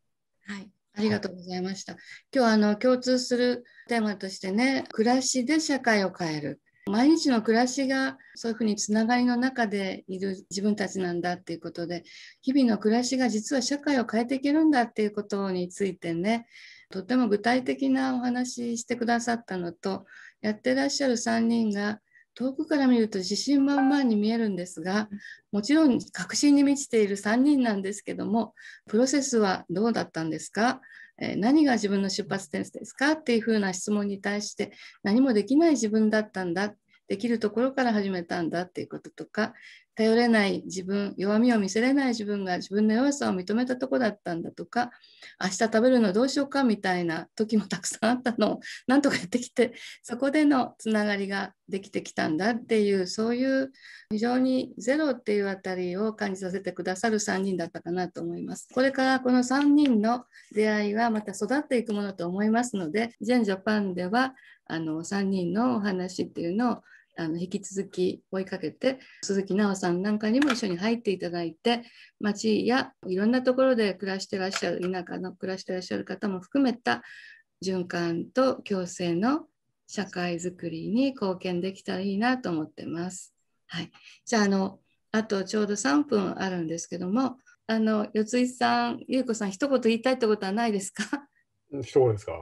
はいありがとうございました。今日あの共通するテーマとしてね、暮らしで社会を変える。毎日の暮らしがそういうふうにつながりの中でいる自分たちなんだっていうことで、日々の暮らしが実は社会を変えていけるんだっていうことについてね、とっても具体的なお話ししてくださったのと、やってらっしゃる3人が遠くから見ると自信満々に見えるんですがもちろん確信に満ちている3人なんですけどもプロセスはどうだったんですか何が自分の出発点ですかっていうふうな質問に対して何もできない自分だったんだできるところから始めたんだっていうこととか頼れない自分弱みを見せれない自分が自分の弱さを認めたとこだったんだとか明日食べるのどうしようかみたいな時もたくさんあったのをなんとかやってきてそこでのつながりができてきたんだっていうそういう非常にゼロっていうあたりを感じさせてくださる3人だったかなと思います。これからこの3人の出会いはまた育っていくものと思いますのでジェンジャパンではあの3人のお話っていうのをあの引き続き追いかけて鈴木奈緒さんなんかにも一緒に入っていただいて町やいろんなところで暮らしてらっしゃる田舎の暮らしてらっしゃる方も含めた循環と共生の社会づくりに貢献できたらいいなと思ってます。はい、じゃああのあとちょうど3分あるんですけどもあの四井さん優子さん一言言いたいってことはないですか一言ですか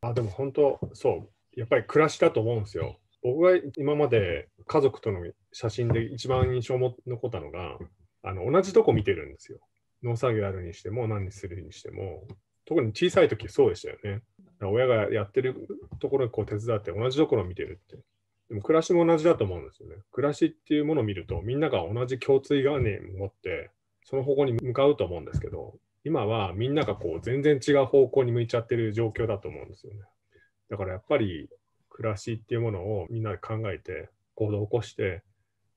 あでも本当そうやっぱり暮らしだと思うんですよ。僕が今まで家族との写真で一番印象も残ったのが、あの同じとこ見てるんですよ。農作業やるにしても、何にするにしても。特に小さい時そうでしたよね。親がやってるところこう手伝って同じところを見てるって。でも暮らしも同じだと思うんですよね。暮らしっていうものを見ると、みんなが同じ共通概念を持って、その方向に向かうと思うんですけど、今はみんながこう全然違う方向に向いちゃってる状況だと思うんですよね。だからやっぱり暮らしっていうものをみんなで考えて行動を起こして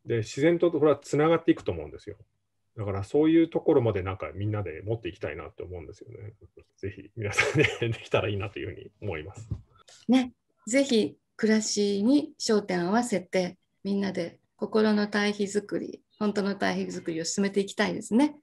で自然とこれはつながっていくと思うんですよだからそういうところまでなんかみんなで持っていきたいなと思うんですよね是非皆さんで、ね、できたらいいなというふうに思いますね是非暮らしに焦点を合わせてみんなで心の対比づくり本当の対比づくりを進めていきたいですね